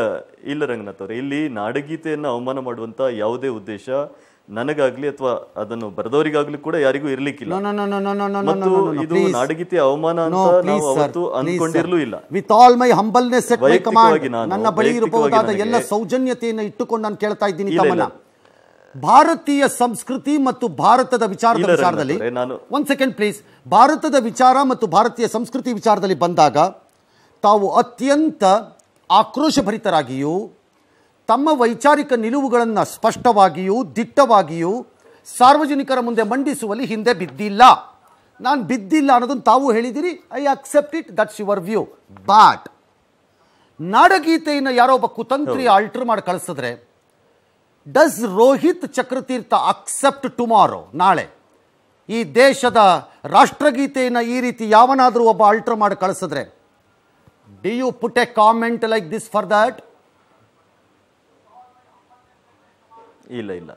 ಇಲ್ಲ ರಂಗನಾಥ್ ಅವರೇ ಇಲ್ಲಿ ನಾಡಗೀತೆಯನ್ನು ಅವಮಾನ ಮಾಡುವಂಥ ಯಾವುದೇ ಉದ್ದೇಶ ನನಗಾಗ್ಲಿ ಅಥವಾ ಅದನ್ನು ಬರೆದವರಿಗಾಗ್ಲಿ ಕೂಡ ಯಾರಿಗೂ ಇರ್ಲಿಕ್ಕಿಲ್ಲ ಮತ್ತು ಇದು ನಾಡಗೀತೆ ಅವಮಾನ ಅಂತ ಅನ್ಕೊಂಡಿರ್ಲೂ ಇಲ್ಲ ವಿತ್ ಆಲ್ ಮೈ ಹಂಬಲ್ನೆಸ್ ನನ್ನ ಬಳಿ ಇರಬಹುದಾದ ಎಲ್ಲ ಸೌಜನ್ಯತೆಯನ್ನು ಇಟ್ಟುಕೊಂಡು ನಾನು ಕೇಳ್ತಾ ಇದ್ದೀನಿ ಭಾರತೀಯ ಸಂಸ್ಕೃತಿ ಮತ್ತು ಭಾರತದ ವಿಚಾರದ ವಿಚಾರದಲ್ಲಿ ಒಂದ್ ಸೆಕೆಂಡ್ ಪ್ಲೀಸ್ ಭಾರತದ ವಿಚಾರ ಮತ್ತು ಭಾರತೀಯ ಸಂಸ್ಕೃತಿ ವಿಚಾರದಲ್ಲಿ ಬಂದಾಗ ತಾವು ಅತ್ಯಂತ ಆಕ್ರೋಶಭರಿತರಾಗಿಯೂ ತಮ್ಮ ವೈಚಾರಿಕ ನಿಲುವುಗಳನ್ನು ಸ್ಪಷ್ಟವಾಗಿಯೂ ದಿಟ್ಟವಾಗಿಯೂ ಸಾರ್ವಜನಿಕರ ಮುಂದೆ ಮಂಡಿಸುವಲ್ಲಿ ಹಿಂದೆ ಬಿದ್ದಿಲ್ಲ ನಾನು ಬಿದ್ದಿಲ್ಲ ಅನ್ನೋದನ್ನು ತಾವು ಹೇಳಿದಿರಿ I accept it that's your view but ನಾಡಗೀತೆಯನ್ನು ಯಾರೋ ಒಬ್ಬ ಕುತಂತ್ರಿ ಆಲ್ಟರ್ ಮಾಡಿ ಕಳಿಸಿದ್ರೆ does Rohit Chakrateertha accept tomorrow ನಾಳೆ ಈ ದೇಶದ ರಾಷ್ಟ್ರಗೀತೆಯನ್ನು ಈ ರೀತಿ ಯಾವನಾದರೂ ಒಬ್ಬ ಆಲ್ಟರ್ ಮಾಡಿ ಕಳಿಸಿದ್ರೆ do you put a comment like this for that ಇಲ್ಲ ಇಲ್ಲ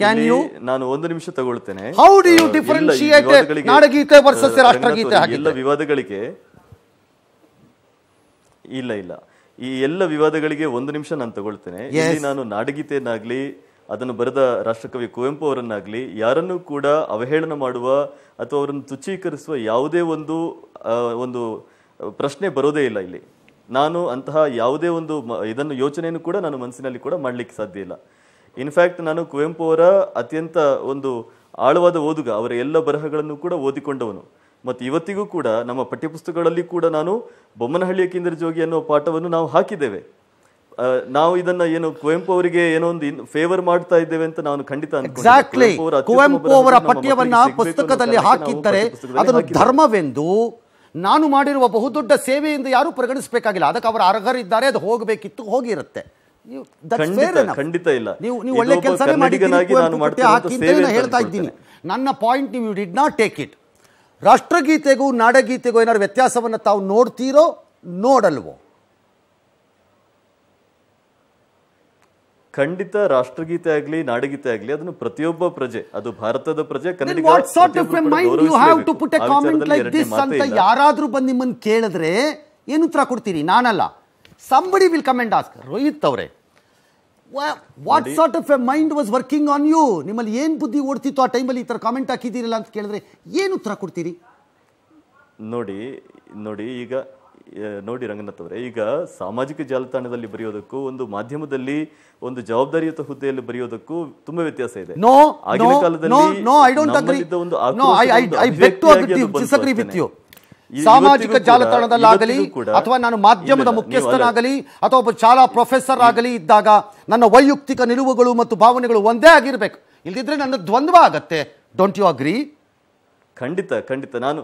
ಕ್ಯಾನ್ ಯು ನಾನು ಒಂದು ನಿಮಿಷ ತಗೊಳ್ತೇನೆ ಹೌ ಡು ಯು ಡಿಫರೆನ್ಶಿಯೇಟ್ ನಾಡಗೀತೆ ವರ್ಸಸ್ ರಾಷ್ಟ್ರಗೀತೆ ಎಲ್ಲ ವಿವಾದಗಳಿಗೆ ಇಲ್ಲ ಇಲ್ಲ ಈ ಎಲ್ಲ ವಿವಾದಗಳಿಗೆ ಒಂದು ನಿಮಿಷ ನಾನು ತಗೊಳ್ತೇನೆ ಇಲ್ಲಿ ನಾನು ನಾಡಗೀತೆಯನ್ನಾಗ್ಲಿ ಅದನ್ನು ಬರೆದ ರಾಷ್ಟ್ರಕವಿ ಕುವೆಂಪು ಅವರನ್ನಾಗ್ಲಿ ಯಾರನ್ನು ಕೂಡ ಅವಹೇಳನ ಮಾಡುವ ಅಥವಾ ಅವರನ್ನು ತುಚ್ಚೀಕರಿಸುವ ಯಾವುದೇ ಒಂದು ಒಂದು ಪ್ರಶ್ನೆ ಬರೋದೇ ಇಲ್ಲ ಇಲ್ಲಿ ನಾನು ಅಂತಹ ಯಾವುದೇ ಒಂದು ಇದನ್ನು ಯೋಚನೆಯನ್ನು ಕೂಡ ನಾನು ಮನಸ್ಸಿನಲ್ಲಿ ಕೂಡ ಮಾಡಲಿಕ್ಕೆ ಸಾಧ್ಯ ಇಲ್ಲ ಇನ್ಫ್ಯಾಕ್ಟ್ ನಾನು ಕುವೆಂಪು ಅವರ ಅತ್ಯಂತ ಒಂದು ಆಳವಾದ ಓದುಗ ಅವರ ಎಲ್ಲ ಬರಹಗಳನ್ನು ಕೂಡ ಓದಿಕೊಂಡವನು ಮತ್ತು ಇವತ್ತಿಗೂ ಕೂಡ ನಮ್ಮ ಪಠ್ಯಪುಸ್ತಕಗಳಲ್ಲಿ ಕೂಡ ನಾನು ಬೊಮ್ಮನಹಳ್ಳಿಯ ಕೇಂದ್ರ ಜೋಗಿ ಅನ್ನೋ ಪಾಠವನ್ನು ನಾವು ಹಾಕಿದ್ದೇವೆ ನಾವು ಇದನ್ನ ಏನು ಕುವೆಂಪು ಅವರಿಗೆ ಏನೋ ಒಂದು ಫೇವರ್ ಮಾಡ್ತಾ ಇದ್ದೇವೆ ಅಂತ ನಾನು ಖಂಡಿತ ಎಕ್ಸಾಕ್ಟ್ಲಿ ಕುವೆಂಪು ಅವರ ಪಠ್ಯವನ್ನ ಪುಸ್ತಕದಲ್ಲಿ ಹಾಕಿದ್ದರೆ ಅದನ್ನು ಧರ್ಮವೆಂದು ನಾನು ಮಾಡಿರುವ ಬಹುದೊಡ್ಡ ಸೇವೆಯಿಂದ ಯಾರು ಪರಿಗಣಿಸಬೇಕಾಗಿಲ್ಲ ಅದಕ್ಕೆ ಅವರು ಅರ್ಹರಿದ್ದಾರೆ ಅದು ಹೋಗಬೇಕಿತ್ತು ಹೋಗಿರುತ್ತೆ ಖಂಡಿತ ಇಲ್ಲ ನೀವು ನೀವು ಒಳ್ಳೆ ಕೆಲಸನೇ ಹೇಳ್ತಾ ಇದ್ದೀನಿ ನನ್ನ ಪಾಯಿಂಟ್ ನೀವು ಡಿಡ್ ನಾಟ್ ಟೇಕ್ ಇಟ್ ರಾಷ್ಟ್ರಗೀತೆಗೂ ನಾಡಗೀತೆಗೂ ಏನಾದ್ರು ವ್ಯತ್ಯಾಸವನ್ನ ತಾವು ನೋಡ್ತೀರೋ ನೋಡಲ್ವೋ ಖಂಡಿತ ರಾಷ್ಟ್ರಗೀತೆ ಆಗಲಿ ನಾಡಗೀತೆ ಆಗಲಿ ಅದನ್ನು ಪ್ರತಿಯೊಬ್ಬ ಪ್ರಜೆ ಅದು ಭಾರತದ ಪ್ರಜೆ ಯಾರಾದ್ರೂ ಬಂದು ನಿಮ್ಮನ್ನು ಕೇಳಿದ್ರೆ ಏನು ಉತ್ತರ ಕೊಡ್ತೀರಿ ನಾನಲ್ಲ somebody will comment ask Rohit ಅವರೇ what sort of a mind was working on you ನಿಮ್ಮಲ್ಲಿ ಏನು ಬುದ್ಧಿ ಓಡ್ತಿತ್ತು ಆ ಟೈಮಲ್ಲಿ ಈ ಥರ ಕಾಮೆಂಟ್ ಹಾಕಿದ್ದೀರಲ್ಲ ಅಂತ ಕೇಳಿದ್ರೆ ಏನು ಉತ್ತರ ಕೊಡ್ತೀರಿ ನೋಡಿ ನೋಡಿ ಈಗ ನೋಡಿ ರಂಗನಾಥ್ ಅವರೇ ಈಗ ಸಾಮಾಜಿಕ ಜಾಲತಾಣದಲ್ಲಿ ಬರೆಯೋದಕ್ಕೂ ಒಂದು ಮಾಧ್ಯಮದಲ್ಲಿ ಒಂದು ಜವಾಬ್ದಾರಿಯುತ ಹುದ್ದೆಯಲ್ಲಿ ಬರೆಯೋದಕ್ಕೂ ತುಂಬಾ ವ್ಯತ್ಯಾಸ ಇದೆ ನೋ ಆಗಿನ ಕಾಲದಲ್ಲಿ ನೋ ಐ ಒಂದು ಸಾಮಾಜಿಕ ಜಾಲತಾಣದಲ್ಲಾಗಲಿ ಅಥವಾ ನಾನು ಮಾಧ್ಯಮದ ಮುಖ್ಯಸ್ಥನಾಗಲಿ ಅಥವಾ ಒಬ್ಬ ಶಾಲಾ ಪ್ರೊಫೆಸರ್ ಆಗಲಿ ಇದ್ದಾಗ ನನ್ನ ವೈಯಕ್ತಿಕ ನಿಲುವುಗಳು ಮತ್ತು ಭಾವನೆಗಳು ಒಂದೇ ಆಗಿರಬೇಕು ಇಲ್ಲದಿದ್ರೆ ನನ್ನ ದ್ವಂದ್ವ ಆಗತ್ತೆ ಡೋಂಟ್ ಯು ಅಗ್ರಿ ಖಂಡಿತ ಖಂಡಿತ ನಾನು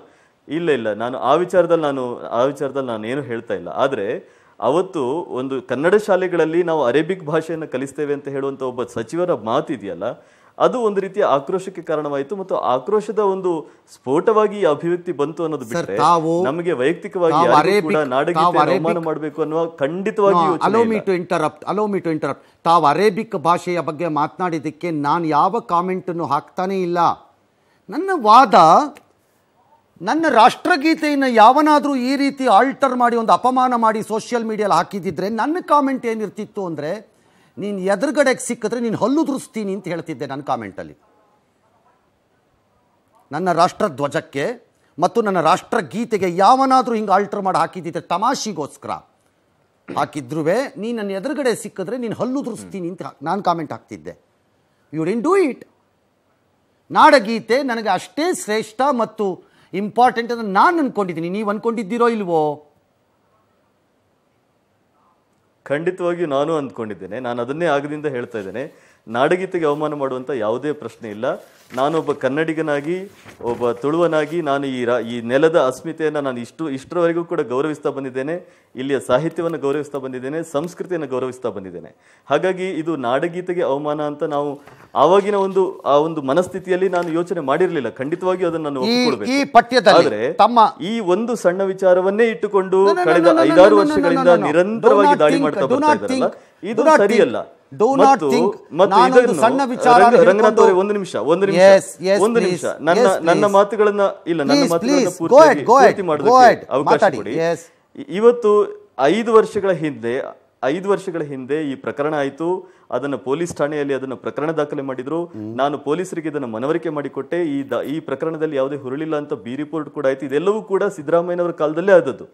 ಇಲ್ಲ ಇಲ್ಲ ನಾನು ಆ ವಿಚಾರದಲ್ಲಿ ನಾನು ಆ ವಿಚಾರದಲ್ಲಿ ನಾನು ಏನು ಹೇಳ್ತಾ ಇಲ್ಲ ಆದರೆ ಅವತ್ತು ಒಂದು ಕನ್ನಡ ಶಾಲೆಗಳಲ್ಲಿ ನಾವು ಅರೇಬಿಕ್ ಭಾಷೆಯನ್ನು ಕಲಿಸ್ತೇವೆ ಅಂತ ಹೇಳುವಂಥ ಒಬ್ಬ ಸಚಿವರ ಮಾತಿದೆಯಲ್ಲ ಅದು ಒಂದು ರೀತಿಯ ಆಕ್ರೋಶಕ್ಕೆ ಕಾರಣವಾಯಿತು ಮತ್ತು ಆಕ್ರೋಶದ ಒಂದು ಸ್ಫೋಟವಾಗಿ ಅಭಿವ್ಯಕ್ತಿ ಬಂತು ಅನ್ನೋದು ಬಿಟ್ಟರೆ ನಮಗೆ ವೈಯಕ್ತಿಕವಾಗಿ ಕೂಡ ಮಾಡಬೇಕು ಅನ್ನುವ ಖಂಡಿತವಾಗಿ allow me to interrupt allow me to interrupt ತಾವು ಅರೇಬಿಕ್ ಭಾಷೆಯ ಬಗ್ಗೆ ಮಾತನಾಡಿದ್ದಕ್ಕೆ ನಾನು ಯಾವ ಅನ್ನು ಹಾಕ್ತಾನೇ ಇಲ್ಲ ನನ್ನ ವಾದ ನನ್ನ ರಾಷ್ಟ್ರಗೀತೆಯನ್ನು ಯಾವನಾದರೂ ಈ ರೀತಿ ಆಲ್ಟರ್ ಮಾಡಿ ಒಂದು ಅಪಮಾನ ಮಾಡಿ ಸೋಷಿಯಲ್ ಮೀಡಿಯಲ್ಲಿ ಹಾಕಿದ್ದಿದ್ರೆ ನನ್ನ ಕಾಮೆಂಟ್ ಏನಿರ್ತಿತ್ತು ಅಂದರೆ ನೀನು ಎದುರುಗಡೆಗೆ ಸಿಕ್ಕಿದ್ರೆ ನೀನು ಹಲ್ಲುದುರಿಸ್ತೀನಿ ಅಂತ ಹೇಳ್ತಿದ್ದೆ ನನ್ನ ಕಾಮೆಂಟಲ್ಲಿ ನನ್ನ ರಾಷ್ಟ್ರ ಧ್ವಜಕ್ಕೆ ಮತ್ತು ನನ್ನ ರಾಷ್ಟ್ರ ಗೀತೆಗೆ ಯಾವನಾದರೂ ಹಿಂಗೆ ಆಲ್ಟರ್ ಮಾಡಿ ಹಾಕಿದ್ದಿದ್ದೆ ತಮಾಷೆಗೋಸ್ಕರ ಹಾಕಿದ್ರೂ ನೀನು ನನ್ನ ಎದುರುಗಡೆ ಸಿಕ್ಕಿದ್ರೆ ನೀನು ಹಲ್ಲುದುರಿಸ್ತೀನಿ ಅಂತ ನಾನು ಕಾಮೆಂಟ್ ಹಾಕ್ತಿದ್ದೆ ಯು ಡಿನ್ ಡೂ ಇಟ್ ನಾಡಗೀತೆ ನನಗೆ ಅಷ್ಟೇ ಶ್ರೇಷ್ಠ ಮತ್ತು ಇಂಪಾರ್ಟೆಂಟ್ ಅಂತ ನಾನು ಅಂದ್ಕೊಂಡಿದ್ದೀನಿ ನೀವು ಅಂದ್ಕೊಂಡಿದ್ದೀರೋ ಇಲ್ವೋ ಖಂಡಿತವಾಗಿಯೂ ನಾನು ಅಂದ್ಕೊಂಡಿದ್ದೇನೆ ನಾನು ಅದನ್ನೇ ಆಗದಿಂದ ಹೇಳ್ತಾ ಇದ್ದೇನೆ ನಾಡಗೀತೆಗೆ ಅವಮಾನ ಮಾಡುವಂಥ ಯಾವುದೇ ಪ್ರಶ್ನೆ ಇಲ್ಲ ನಾನೊಬ್ಬ ಕನ್ನಡಿಗನಾಗಿ ಒಬ್ಬ ತುಳುವನಾಗಿ ನಾನು ಈ ರಾ ಈ ನೆಲದ ಅಸ್ಮಿತೆಯನ್ನು ನಾನು ಇಷ್ಟು ಇಷ್ಟರವರೆಗೂ ಕೂಡ ಗೌರವಿಸ್ತಾ ಬಂದಿದ್ದೇನೆ ಇಲ್ಲಿಯ ಸಾಹಿತ್ಯವನ್ನು ಗೌರವಿಸ್ತಾ ಬಂದಿದ್ದೇನೆ ಸಂಸ್ಕೃತಿಯನ್ನು ಗೌರವಿಸ್ತಾ ಬಂದಿದ್ದೇನೆ ಹಾಗಾಗಿ ಇದು ನಾಡಗೀತೆಗೆ ಅವಮಾನ ಅಂತ ನಾವು ಆವಾಗಿನ ಒಂದು ಆ ಒಂದು ಮನಸ್ಥಿತಿಯಲ್ಲಿ ನಾನು ಯೋಚನೆ ಮಾಡಿರಲಿಲ್ಲ ಖಂಡಿತವಾಗಿಯೂ ಅದನ್ನು ನಾನು ಒಪ್ಪಿಕೊಳ್ಬೇಕು ತಮ್ಮ ಈ ಒಂದು ಸಣ್ಣ ವಿಚಾರವನ್ನೇ ಇಟ್ಟುಕೊಂಡು ಕಳೆದ ಐದಾರು ವರ್ಷಗಳಿಂದ ನಿರಂತರವಾಗಿ ದಾಳಿ ಮಾಡ್ತಾ ಬರ್ತಾ ಇದ್ದಾರಲ್ಲ ಇದು ಸರಿಯಲ್ಲ ಡೂ ನಾಟ್ ಥಿಂಕ್ ಸಣ್ಣ ವಿಚಾರ ಒಂದು ನಿಮಿಷ ಒಂದು ನಿಮಿಷ ಒಂದು ನಿಮಿಷ ನನ್ನ ನನ್ನ ಇಲ್ಲ ನನ್ನ ಮಾತುಗಳನ್ನ ಪೂರ್ತಿ ಅವಕಾಶ ಕೊಡಿ ಇವತ್ತು ಐದು ವರ್ಷಗಳ ಹಿಂದೆ ಐದು ವರ್ಷಗಳ ಹಿಂದೆ ಈ ಪ್ರಕರಣ ಆಯಿತು ಅದನ್ನು ಪೊಲೀಸ್ ಠಾಣೆಯಲ್ಲಿ ಅದನ್ನು ಪ್ರಕರಣ ದಾಖಲೆ ಮಾಡಿದ್ರು ನಾನು ಪೊಲೀಸರಿಗೆ ಇದನ್ನು ಮನವರಿಕೆ ಮಾಡಿಕೊಟ್ಟೆ ಈ ಈ ಪ್ರಕರಣದಲ್ಲಿ ಯಾವುದೇ ಹುರುಳಿಲ್ಲ ಅಂತ ಬಿ ರಿಪೋರ್ಟ್ ಕೂಡ ಆಯ್ತು ಇದೆಲ್ಲವೂ ಕೂಡ ಸಿದ್ದರಾಮಯ್ಯನವರ ಕಾಲದಲ್ಲೇ ಆದದ್ದು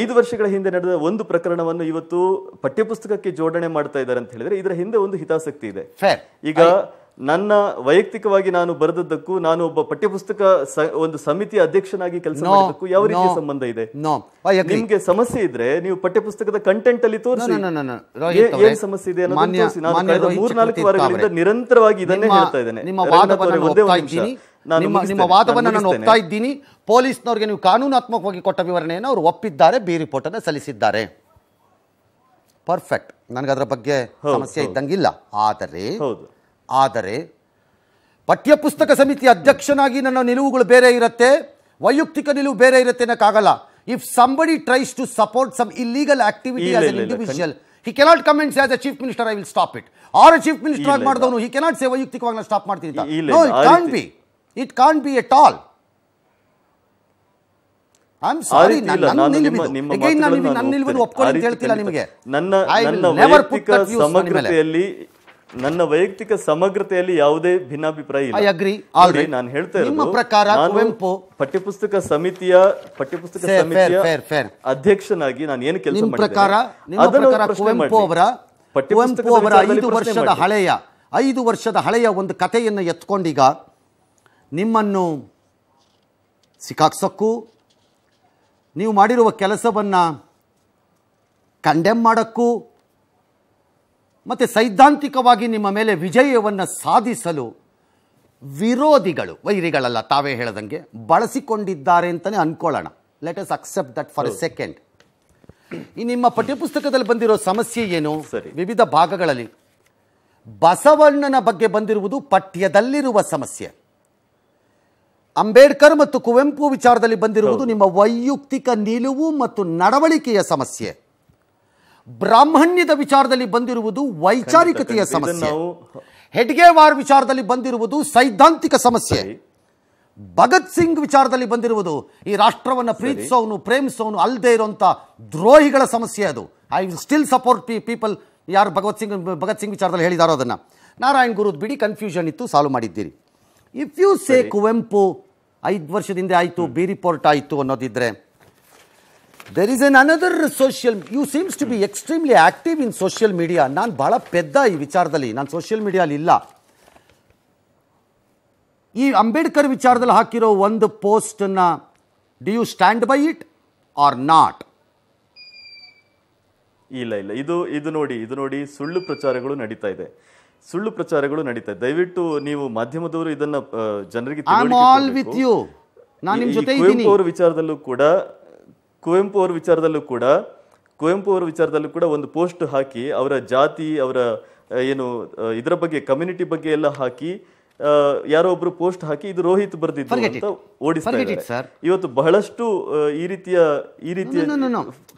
ಐದು ವರ್ಷಗಳ ಹಿಂದೆ ನಡೆದ ಒಂದು ಪ್ರಕರಣವನ್ನು ಇವತ್ತು ಪಠ್ಯಪುಸ್ತಕಕ್ಕೆ ಜೋಡಣೆ ಮಾಡ್ತಾ ಇದ್ದಾರೆ ಅಂತ ಹೇಳಿದ್ರೆ ಇದರ ಹಿಂದೆ ಒಂದು ಹಿತಾಸಕ್ತಿ ಇದೆ ಈಗ ನನ್ನ ವೈಯಕ್ತಿಕವಾಗಿ ನಾನು ಬರೆದದ್ದಕ್ಕೂ ನಾನು ಒಬ್ಬ ಪಠ್ಯಪುಸ್ತಕ ಒಂದು ಸಮಿತಿಯ ಅಧ್ಯಕ್ಷನಾಗಿ ಕೆಲಸ ಮಾಡಿದ್ದಕ್ಕೂ ಯಾವ ರೀತಿ ಸಂಬಂಧ ಇದೆ ನಿಮ್ಗೆ ಸಮಸ್ಯೆ ಇದ್ರೆ ನೀವು ಪಠ್ಯಪುಸ್ತಕದ ಕಂಟೆಂಟ್ ಅಲ್ಲಿ ತೋರಿಸಿ ಏನ್ ಸಮಸ್ಯೆ ಇದೆ ಅನ್ನೋದು ಮೂರ್ನಾಲ್ಕು ವಾರಗಳಿಂದ ನಿರಂತರವಾಗಿ ಇದನ್ನೇ ಹೇಳ್ತಾ ಇದ್ದೇನೆ ಒಂದೇ ಒಂದು ನಿಮಿಷ ನಿಮ್ಮ ನಿಮ್ಮ ವಾದವನ್ನು ನಾನು ಒಪ್ತಾ ಇದ್ದೀನಿ ಪೊಲೀಸ್ನವ್ರಿಗೆ ನೀವು ಕಾನೂನಾತ್ಮಕವಾಗಿ ಕೊಟ್ಟ ವಿವರಣೆಯನ್ನು ಅವರು ಒಪ್ಪಿದ್ದಾರೆ ಬಿ ರಿಪೋರ್ಟನ್ನು ಸಲ್ಲಿಸಿದ್ದಾರೆ ಪರ್ಫೆಕ್ಟ್ ನನಗೆ ಅದರ ಬಗ್ಗೆ ಸಮಸ್ಯೆ ಇದ್ದಂಗಿಲ್ಲ ಆದರೆ ಆದರೆ ಪಠ್ಯಪುಸ್ತಕ ಸಮಿತಿ ಅಧ್ಯಕ್ಷನಾಗಿ ನನ್ನ ನಿಲುವುಗಳು ಬೇರೆ ಇರುತ್ತೆ ವೈಯಕ್ತಿಕ ನಿಲುವು ಬೇರೆ ಇರುತ್ತೆ ಅನ್ನೋಕ್ಕಾಗಲ್ಲ if somebody tries to support some illegal activity as an individual he cannot comments as a chief minister I will stop it or chief minister ಆಗಿ ಮಾಡಿದವನು ಹಿ ಕೆನಾಟ್ ಸೇ ವೈಯಕ್ತಿಕವಾಗಿ ನಾನು ಸ್ಟಾಪ್ ಮಾಡ್ತೀನಿ ಅಂತ no be it can't be at all. I sorry ಹೇಳ್ತಿಲ್ಲ ನಿಮಗೆ ನನ್ನ ನನ್ನ ಸಮಗ್ರತೆಯಲ್ಲಿ ನನ್ನ ವೈಯಕ್ತಿಕ ಸಮಗ್ರತೆಯಲ್ಲಿ ಯಾವುದೇ ಭಿನ್ನಾಭಿಪ್ರಾಯ ಇಲ್ಲ ನಾನು ಹೇಳ್ತಾ ಕುವೆಂಪು ಪಠ್ಯಪುಸ್ತಕ ಸಮಿತಿಯ ಪಠ್ಯಪುಸ್ತಕ ಸಮಿತಿಯ ಅಧ್ಯಕ್ಷನಾಗಿ ನಾನು ಏನು ಕೆಲಸ ನಿಮ್ಮ ಪ್ರಕಾರ ಪ್ರಕಾರ ಕುವೆಂಪು ಅವರ ಕುವೆಂಪು ಅವರ 5 ವರ್ಷದ ಹಳೆಯ ಐದು ವರ್ಷದ ಹಳೆಯ ಒಂದು ಕಥೆಯನ್ನು ಎತ್ಕೊಂಡೀಗ ನಿಮ್ಮನ್ನು ಸಿಕ್ಕಾಕ್ಸೋಕ್ಕೂ ನೀವು ಮಾಡಿರುವ ಕೆಲಸವನ್ನು ಕಂಡೆಮ್ ಮಾಡೋಕ್ಕೂ ಮತ್ತು ಸೈದ್ಧಾಂತಿಕವಾಗಿ ನಿಮ್ಮ ಮೇಲೆ ವಿಜಯವನ್ನು ಸಾಧಿಸಲು ವಿರೋಧಿಗಳು ವೈರಿಗಳಲ್ಲ ತಾವೇ ಹೇಳದಂಗೆ ಬಳಸಿಕೊಂಡಿದ್ದಾರೆ ಅಂತಲೇ ಅಂದ್ಕೊಳ್ಳೋಣ let's accept that for a second ಈ ನಿಮ್ಮ ಪಠ್ಯಪುಸ್ತಕದಲ್ಲಿ ಬಂದಿರೋ ಸಮಸ್ಯೆ ಏನು ವಿವಿಧ ಭಾಗಗಳಲ್ಲಿ ಬಸವಣ್ಣನ ಬಗ್ಗೆ ಬಂದಿರುವುದು ಪಠ್ಯದಲ್ಲಿರುವ ಸಮಸ್ಯೆ ಅಂಬೇಡ್ಕರ್ ಮತ್ತು ಕುವೆಂಪು ವಿಚಾರದಲ್ಲಿ ಬಂದಿರುವುದು ನಿಮ್ಮ ವೈಯಕ್ತಿಕ ನಿಲುವು ಮತ್ತು ನಡವಳಿಕೆಯ ಸಮಸ್ಯೆ ಬ್ರಾಹ್ಮಣ್ಯದ ವಿಚಾರದಲ್ಲಿ ಬಂದಿರುವುದು ವೈಚಾರಿಕತೆಯ ಸಮಸ್ಯೆ ಹೆಡ್ಗೆವಾರ್ ವಿಚಾರದಲ್ಲಿ ಬಂದಿರುವುದು ಸೈದ್ಧಾಂತಿಕ ಸಮಸ್ಯೆ ಭಗತ್ ಸಿಂಗ್ ವಿಚಾರದಲ್ಲಿ ಬಂದಿರುವುದು ಈ ರಾಷ್ಟ್ರವನ್ನು ಪ್ರೀತಿಸೋನು ಪ್ರೇಮಿಸೋನು ಅಲ್ಲದೆ ಇರುವಂಥ ದ್ರೋಹಿಗಳ ಸಮಸ್ಯೆ ಅದು I will still support P people ಯಾರು ಭಗವತ್ ಸಿಂಗ್ ಭಗತ್ ಸಿಂಗ್ ವಿಚಾರದಲ್ಲಿ ಹೇಳಿದಾರೋ ಅದನ್ನು ನಾರಾಯಣ್ ಗುರುದ್ ಬಿಡಿ ಕನ್ಫ್ಯೂಷನ್ ಇತ್ತು ಸಾಲ್ವ್ ಮಾಡಿದ್ದೀರಿ ಇಫ್ ಯು ಸೇ ಕುವೆಂಪು ಐದು ವರ್ಷದಿಂದ ಆಯಿತು ಬಿ ರಿಪೋರ್ಟ್ ಆಯಿತು ಅನ್ನೋದಿದ್ರೆ there is an another social you seems to be extremely active in social media ನಾನು ಭಾಳ ಪೆದ್ದ ಈ ವಿಚಾರದಲ್ಲಿ ನಾನು ಸೋಷಿಯಲ್ ಮೀಡಿಯಲ್ಲಿ ಇಲ್ಲ ಈ ಅಂಬೇಡ್ಕರ್ ವಿಚಾರದಲ್ಲಿ ಹಾಕಿರೋ ಒಂದು ಪೋಸ್ಟನ್ನು do you stand by it or not ಇಲ್ಲ ಇಲ್ಲ ಇದು ಇದು ನೋಡಿ ಇದು ನೋಡಿ ಸುಳ್ಳು ಪ್ರಚಾರಗಳು ನಡೀತಾ ಇದೆ ಸುಳ್ಳು ಪ್ರಚಾರಗಳು ನಡೀತಾ ದಯವಿಟ್ಟು ನೀವು ಮಾಧ್ಯಮದವರು ಇದನ್ನ ಜನರಿಗೆ ಕುವೆಂಪು ಅವರ ವಿಚಾರದಲ್ಲೂ ಕೂಡ ಕುವೆಂಪು ಅವರ ವಿಚಾರದಲ್ಲೂ ಕೂಡ ಕುವೆಂಪು ಅವರ ವಿಚಾರದಲ್ಲೂ ಕೂಡ ಒಂದು ಪೋಸ್ಟ್ ಹಾಕಿ ಅವರ ಜಾತಿ ಅವರ ಏನು ಇದರ ಬಗ್ಗೆ ಕಮ್ಯುನಿಟಿ ಬಗ್ಗೆ ಎಲ್ಲ ಹಾಕಿ ಯಾರೋ ಒಬ್ರು ಪೋಸ್ಟ್ ಹಾಕಿ ಇದು ರೋಹಿತ್ ಬರ್ದಿದ್ರು ಅಂತ ಓಡಿಸ್ತಾ ಇವತ್ತು ಬಹಳಷ್ಟು ಈ ರೀತಿಯ ಈ ರೀತಿಯ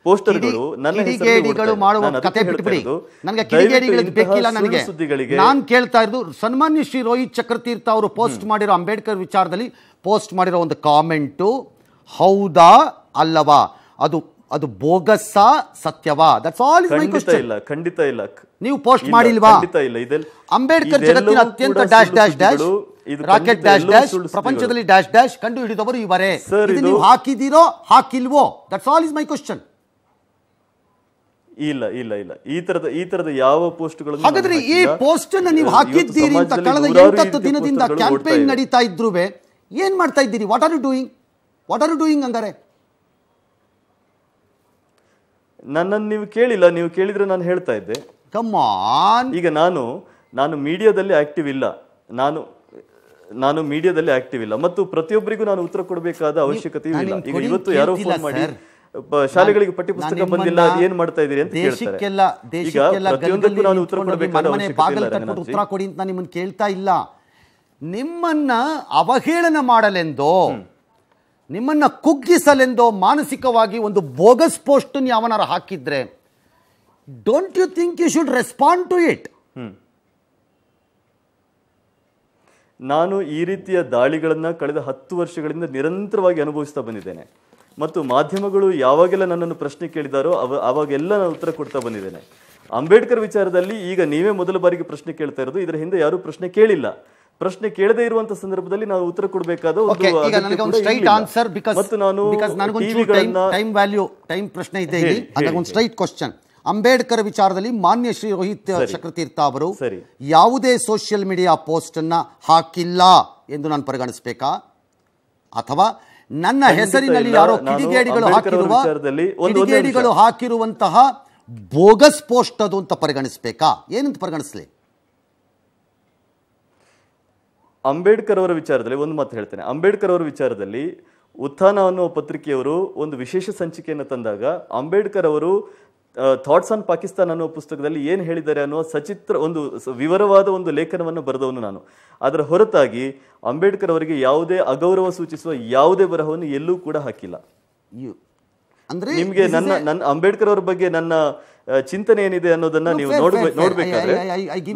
ಪೋಸ್ಟರ್ಗಳು ನನ್ನ ಮಾಡುವ ಕಥೆ ಬಿಟ್ಬಿಡಿ ನನಗೆ ಕಿಡಿಗೇಡಿಗಳು ಬೇಕಿಲ್ಲ ನನಗೆ ಸುದ್ದಿಗಳಿಗೆ ನಾನು ಕೇಳ್ತಾ ಇರೋದು ಸನ್ಮಾನ್ಯ ಶ್ರೀ ರೋಹಿತ್ ಚಕ್ರತೀರ್ಥ ಅವರು ಪೋಸ್ಟ್ ಮಾಡಿರೋ ಅಂಬೇಡ್ಕರ್ ವಿಚಾರದಲ್ಲಿ ಪೋಸ್ಟ್ ಮಾಡಿರೋ ಒಂದು ಕಾಮೆಂಟು ಹೌದಾ ಅಲ್ಲವಾ ಅದು ಅದು ಬೋಗಸ್ಸಾ ಸತ್ಯವಾ ದಟ್ಸ್ ಆಲ್ ಇಸ್ ಮೈ ಖಂಡಿತ ಇಲ್ಲ ಖಂಡಿತ ಇಲ್ಲ ನೀವು ಪೋಸ್ಟ್ ಮಾಡಿಲ್ವಾ ಖಂಡಿತ ಇಲ್ಲ ಇದೆಲ್ಲ ಅಂಬೇಡ್ಕರ್ ಜಗತ್ತಿನ ಅತ್ಯಂತ dash dash dash rocket dash dash ಪ್ರಪಂಚದಲ್ಲಿ ಡ್ಯಾಶ್ ಡ್ಯಾಶ್ ಕಂಡು ಹಿಡಿದವರು ಇವರೇ ಇದು ನೀವು ಹಾಕಿದೀರೋ ಹಾಕಿಲ್ವೋ that's all is my question ಇಲ್ಲ ಇಲ್ಲ ಇಲ್ಲ ಈ ತರದ ಈ ತರದ ಯಾವ ಪೋಸ್ಟ್ಗಳು ಹಾಗಾದ್ರೆ ಈ ಪೋಸ್ಟ್ ಅನ್ನ ನೀವು ಹಾಕಿದ್ದೀರಿ ಅಂತ ಕಳೆದ ಎಂಟತ್ತು ದಿನದಿಂದ ಕ್ಯಾಂಪೇನ್ ನಡೀತಾ ಇದ್ರು ಏನ್ ಮಾಡ್ತಾ ಇದ್ದೀರಿ what are you doing what are you doing ಅಂದರೆ ನನ್ನನ್ನು ನೀವು ಕೇಳಿಲ್ಲ ನೀವು ಕೇಳಿದ್ರೆ ನಾನು ಹೇಳ್ತಾ ಇದ್ದೆ ಕಮ್ಮಾನ್ ಈಗ ನಾನು ನಾನು ಮೀಡಿಯಾದಲ್ಲಿ ಆಕ್ಟಿವ್ ಇಲ್ಲ ನಾನು ನಾನು ಮೀಡಿಯಾದಲ್ಲಿ ಆಕ್ಟಿವ್ ಇಲ್ಲ ಮತ್ತು ಪ್ರತಿಯೊಬ್ಬರಿಗೂ ನಾನು ಉತ್ತರ ಕೊಡಬೇಕಾದ ಅವಶ್ಯಕತೆ ಇಲ್ಲ ಈಗ ಇವತ್ತು ಯಾರೋ ಫೋನ್ ಮಾಡಿ ಶಾಲೆಗಳಿಗೆ ಪಠ್ಯಪುಸ್ತಕ ಬಂದಿಲ್ಲ ಏನ್ ಮಾಡ್ತಾ ಇದೀರಿ ಅಂತ ದೇಶಕ್ಕೆಲ್ಲ ದೇಶಕ್ಕೆಲ್ಲ ನಾನು ಉತ್ತರ ಕೊಡಬೇಕಾದ ಅವಶ್ಯಕತೆ ಉತ್ತರ ಕೊಡಿ ಅಂತ ನಿಮ್ಮನ್ನು ಕೇಳ್ತಾ ಇಲ್ಲ ನಿಮ್ಮನ್ನ ಅವಹೇಳನ ಮಾಡಲೆಂದು ನಿಮ್ಮನ್ನು ಕುಗ್ಗಿಸಲೆಂದು ಮಾನಸಿಕವಾಗಿ ಒಂದು ಬೋಗಸ್ ಪೋಸ್ಟನ್ನು ಯಾವನಾರು ಹಾಕಿದ್ರೆ don't you think you should respond to it ನಾನು ಈ ರೀತಿಯ ದಾಳಿಗಳನ್ನು ಕಳೆದ ಹತ್ತು ವರ್ಷಗಳಿಂದ ನಿರಂತರವಾಗಿ ಅನುಭವಿಸ್ತಾ ಬಂದಿದ್ದೇನೆ ಮತ್ತು ಮಾಧ್ಯಮಗಳು ಯಾವಾಗೆಲ್ಲ ನನ್ನನ್ನು ಪ್ರಶ್ನೆ ಕೇಳಿದಾರೋ ಅವ ನಾನು ಉತ್ತರ ಕೊಡ್ತಾ ಬಂದಿದ್ದೇನೆ ಅಂಬೇಡ್ಕರ್ ವಿಚಾರದಲ್ಲಿ ಈಗ ನೀವೇ ಮೊದಲ ಬಾರಿಗೆ ಪ್ರಶ್ನೆ ಕೇಳ್ತಾ ಇರೋದು ಇದರ ಹಿಂದೆ ಯಾರೂ ಪ್ರಶ್ನೆ ಕೇಳಿಲ್ಲ ಪ್ರಶ್ನೆ ಕೇಳದೇ ಇರುವಂತ ಸಂದರ್ಭದಲ್ಲಿ ನಾವು ಉತ್ತರ ಕೊಡಬೇಕಾದ ಮತ್ತು ನಾನು ಟೈಮ್ ವ್ಯಾಲ್ಯೂ ಟೈಮ್ ಪ್ರಶ್ನೆ ಇದೆ ಒಂದು ಸ್ಟ್ರೈಟ್ ಕ್ವಶನ್ ಅಂಬೇಡ್ಕರ್ ವಿಚಾರದಲ್ಲಿ ಮಾನ್ಯ ಶ್ರೀ ರೋಹಿತ್ ಚಕ್ರತೀರ್ಥ ಅವರು ಯಾವುದೇ ಸೋಷಿಯಲ್ ಮೀಡಿಯಾ ಪೋಸ್ಟ್ ಅನ್ನ ಹಾಕಿಲ್ಲ ಎಂದು ನಾನು ಪರಿಗಣಿಸಬೇಕಾ ಅಥವಾ ನನ್ನ ಹೆಸರಿನಲ್ಲಿ ಯಾರೋ ಕಿಡಿಗೇಡಿಗಳು ಹಾಕಿರುವ ಕಿಡಿಗೇಡಿಗಳು ಹಾಕಿರುವಂತಹ ಬೋಗಸ್ ಪೋಸ್ಟ್ ಅದು ಅಂತ ಪರಿಗಣಿಸಬೇಕಾ ಏನಂತ ಪರಿಗಣಿಸಲಿ ಅಂಬೇಡ್ಕರ್ ಅವರ ವಿಚಾರದಲ್ಲಿ ಒಂದು ಮಾತು ಹೇಳ್ತೇನೆ ಅಂಬೇಡ್ಕರ್ ಅವರ ವಿಚಾರದಲ್ಲಿ ಉತ್ಥಾನ ಅನ್ನುವ ಪತ್ರಿಕೆಯವರು ಒಂದು ವಿಶೇಷ ಸಂಚಿಕೆಯನ್ನು ತಂದಾಗ ಅಂಬೇಡ್ಕರ್ ಅವರು ಥಾಟ್ಸ್ ಆನ್ ಪಾಕಿಸ್ತಾನ್ ಅನ್ನುವ ಪುಸ್ತಕದಲ್ಲಿ ಏನು ಹೇಳಿದ್ದಾರೆ ಅನ್ನುವ ಸಚಿತ್ರ ಒಂದು ವಿವರವಾದ ಒಂದು ಲೇಖನವನ್ನು ಬರೆದವನು ನಾನು ಅದರ ಹೊರತಾಗಿ ಅಂಬೇಡ್ಕರ್ ಅವರಿಗೆ ಯಾವುದೇ ಅಗೌರವ ಸೂಚಿಸುವ ಯಾವುದೇ ಬರಹವನ್ನು ಎಲ್ಲೂ ಕೂಡ ಹಾಕಿಲ್ಲ ಅಂದರೆ ನಿಮಗೆ ನನ್ನ ನನ್ನ ಅಂಬೇಡ್ಕರ್ ಅವರ ಬಗ್ಗೆ ನನ್ನ ಚಿಂತನೆ ಏನಿದೆ ಅನ್ನೋದನ್ನ ನೀವು ನೋಡ್ಬೇಕಾದ್ರೆ